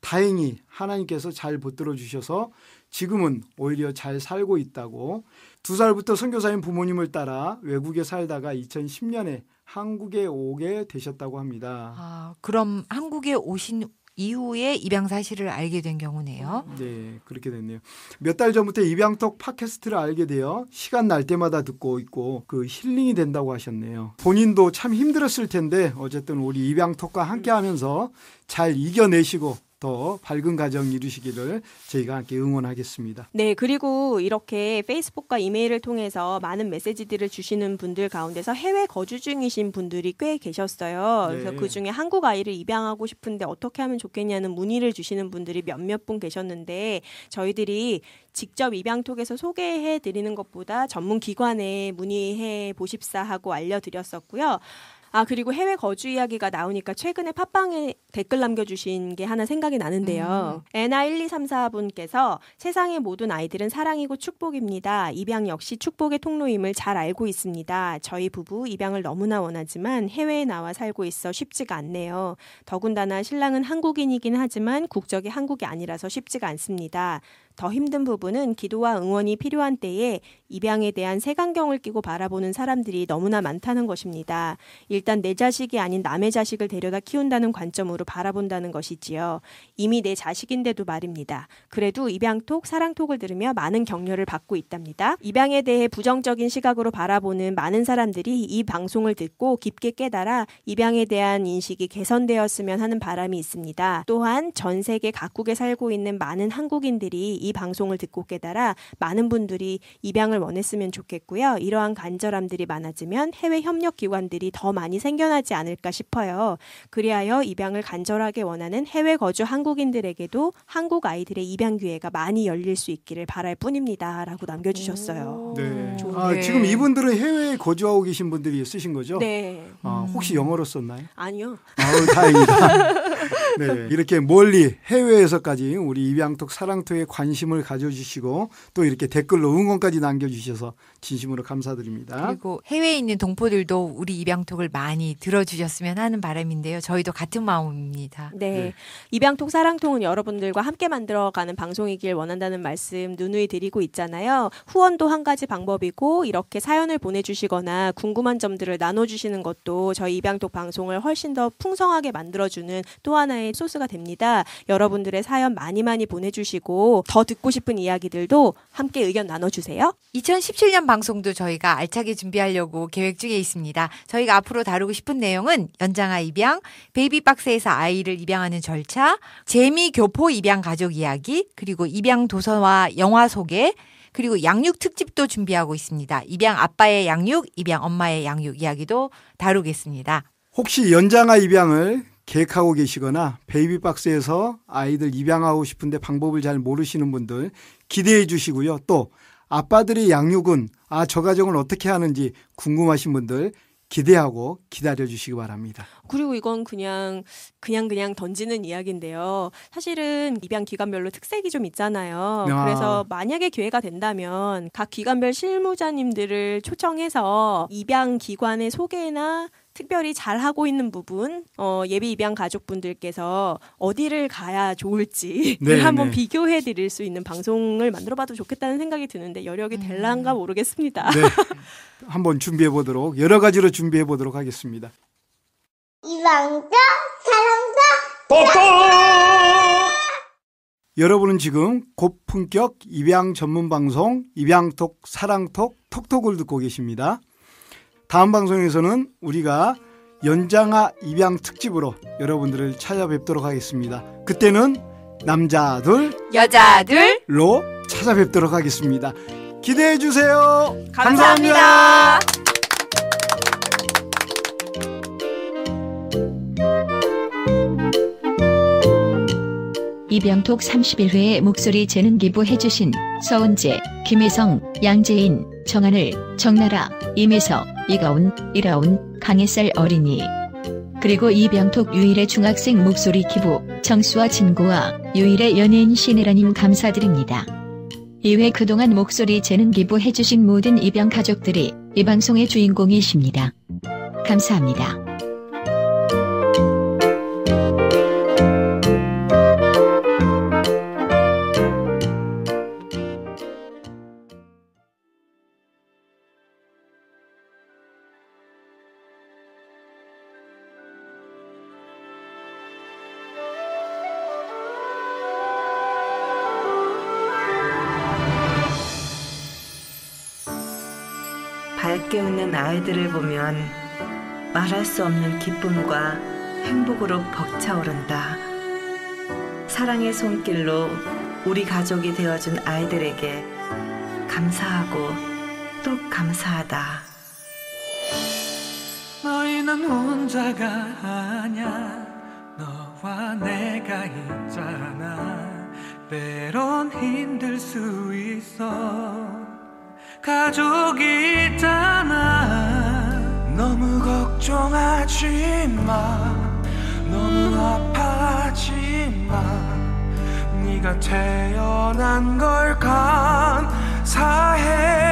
다행히 하나님께서 잘 붙들어 주셔서 지금은 오히려 잘 살고 있다고 두 살부터 선교사인 부모님을 따라 외국에 살다가 2010년에 한국에 오게 되셨다고 합니다. 아, 그럼 한국에 오신 이후에 입양 사실을 알게 된 경우네요. 네, 그렇게 됐네요. 몇 달 전부터 입양톡 팟캐스트를 알게 되어 시간 날 때마다 듣고 있고 그 힐링이 된다고 하셨네요. 본인도 참 힘들었을 텐데 어쨌든 우리 입양톡과 함께 하면서 잘 이겨내시고 더 밝은 가정 이루시기를 저희가 함께 응원하겠습니다. 네, 그리고 이렇게 페이스북과 이메일을 통해서 많은 메시지들을 주시는 분들 가운데서 해외 거주 중이신 분들이 꽤 계셨어요. 네. 그래서 그 중에 한국 아이를 입양하고 싶은데 어떻게 하면 좋겠냐는 문의를 주시는 분들이 몇몇 분 계셨는데 저희들이 직접 입양톡에서 소개해 드리는 것보다 전문 기관에 문의해 보십사 하고 알려드렸었고요. 아 그리고 해외 거주 이야기가 나오니까 최근에 팟빵에 댓글 남겨주신 게 하나 생각이 나는데요. 에나 음. 1 2 3 4분께서 세상의 모든 아이들은 사랑이고 축복입니다. 입양 역시 축복의 통로임을 잘 알고 있습니다. 저희 부부 입양을 너무나 원하지만 해외에 나와 살고 있어 쉽지가 않네요. 더군다나 신랑은 한국인이긴 하지만 국적이 한국이 아니라서 쉽지가 않습니다. 더 힘든 부분은 기도와 응원이 필요한 때에 입양에 대한 색안경을 끼고 바라보는 사람들이 너무나 많다는 것입니다. 일단 내 자식이 아닌 남의 자식을 데려다 키운다는 관점으로 바라본다는 것이지요. 이미 내 자식인데도 말입니다. 그래도 입양톡, 사랑톡을 들으며 많은 격려를 받고 있답니다. 입양에 대해 부정적인 시각으로 바라보는 많은 사람들이 이 방송을 듣고 깊게 깨달아 입양에 대한 인식이 개선되었으면 하는 바람이 있습니다. 또한 전 세계 각국에 살고 있는 많은 한국인들이 이 방송을 듣고 깨달아 많은 분들이 입양을 원했으면 좋겠고요. 이러한 간절함들이 많아지면 해외 협력 기관들이 더 많이 생겨나지 않을까 싶어요. 그리하여 입양을 간절하게 원하는 해외 거주 한국인들에게도 한국 아이들의 입양 기회가 많이 열릴 수 있기를 바랄 뿐입니다라고 남겨 주셨어요. 네. 음, 아, 네. 지금 이분들은 해외에 거주하고 계신 분들이 쓰신 거죠? 네. 아, 혹시 영어로 썼나요? 아니요. 아, 다행이다. 네, 이렇게 멀리 해외에서까지 우리 입양톡 사랑톡에 관심을 가져주시고 또 이렇게 댓글로 응원까지 남겨주셔서 진심으로 감사드립니다. 그리고 해외에 있는 동포들도 우리 입양톡을 많이 들어주셨으면 하는 바람인데요. 저희도 같은 마음입니다. 네, 네. 입양톡 사랑톡은 여러분들과 함께 만들어가는 방송이길 원한다는 말씀 누누이 드리고 있잖아요. 후원도 한 가지 방법이고 이렇게 사연을 보내주시거나 궁금한 점들을 나눠주시는 것도 저희 입양톡 방송을 훨씬 더 풍성하게 만들어주는 또 하나의 소스가 됩니다. 여러분들의 사연 많이 많이 보내주시고 더 듣고 싶은 이야기들도 함께 의견 나눠주세요. 2017년 방송도 저희가 알차게 준비하려고 계획 중에 있습니다. 저희가 앞으로 다루고 싶은 내용은 연장아 입양, 베이비박스에서 아이를 입양하는 절차, 재미 교포 입양 가족 이야기, 그리고 입양 도서와 영화 소개, 그리고 양육 특집도 준비하고 있습니다. 입양 아빠의 양육, 입양 엄마의 양육 이야기도 다루겠습니다. 혹시 연장아 입양을 계획하고 계시거나 베이비박스에서 아이들 입양하고 싶은데 방법을 잘 모르시는 분들 기대해 주시고요. 또 아빠들의 양육은 아, 저가정을 어떻게 하는지 궁금하신 분들 기대하고 기다려 주시기 바랍니다. 그리고 이건 그냥 그냥 그냥 던지는 이야기인데요. 사실은 입양 기관별로 특색이 좀 있잖아요. 아. 그래서 만약에 기회가 된다면 각 기관별 실무자님들을 초청해서 입양 기관의 소개나 특별히 잘 하고 있는 부분 어, 예비 입양 가족분들께서 어디를 가야 좋을지 네, 한번 네. 비교해 드릴 수 있는 방송을 만들어봐도 좋겠다는 생각이 드는데 여력이 될란가 음. 모르겠습니다. 네. 한번 준비해 보도록 여러 가지로 준비해 보도록 하겠습니다. 이방자 사랑자 뽀뽀 여러분은 지금 고품격 입양 전문 방송 입양톡 사랑톡 톡톡을 듣고 계십니다. 다음 방송에서는 우리가 연장아 입양 특집으로 여러분들을 찾아뵙도록 하겠습니다. 그때는 남자 들 여자 들로 찾아뵙도록 하겠습니다. 기대해 주세요. 감사합니다. 감사합니다. 이병톡 31회 목소리 재능 기부해주신 서은재, 김혜성, 양재인, 정한을, 정나라, 임혜서, 이가운, 이라운, 강해살 어린이. 그리고 이병톡 유일의 중학생 목소리 기부, 정수와 진구와 유일의 연예인 신이라님 감사드립니다. 이외 그동안 목소리 재능 기부해주신 모든 입양 가족들이 이 방송의 주인공이십니다. 감사합니다. 아이들을 보면 말할 수 없는 기쁨과 행복으로 벅차오른다. 사랑의 손길로 우리 가족이 되어준 아이들에게 감사하고 또 감사하다. 너희는 혼자가 아니야. 너와 내가 있잖아. 때론 힘들 수 있어. 가족이 있잖아. 너무 걱정하지 마 너무 아파하지 마 네가 태어난 걸 감사해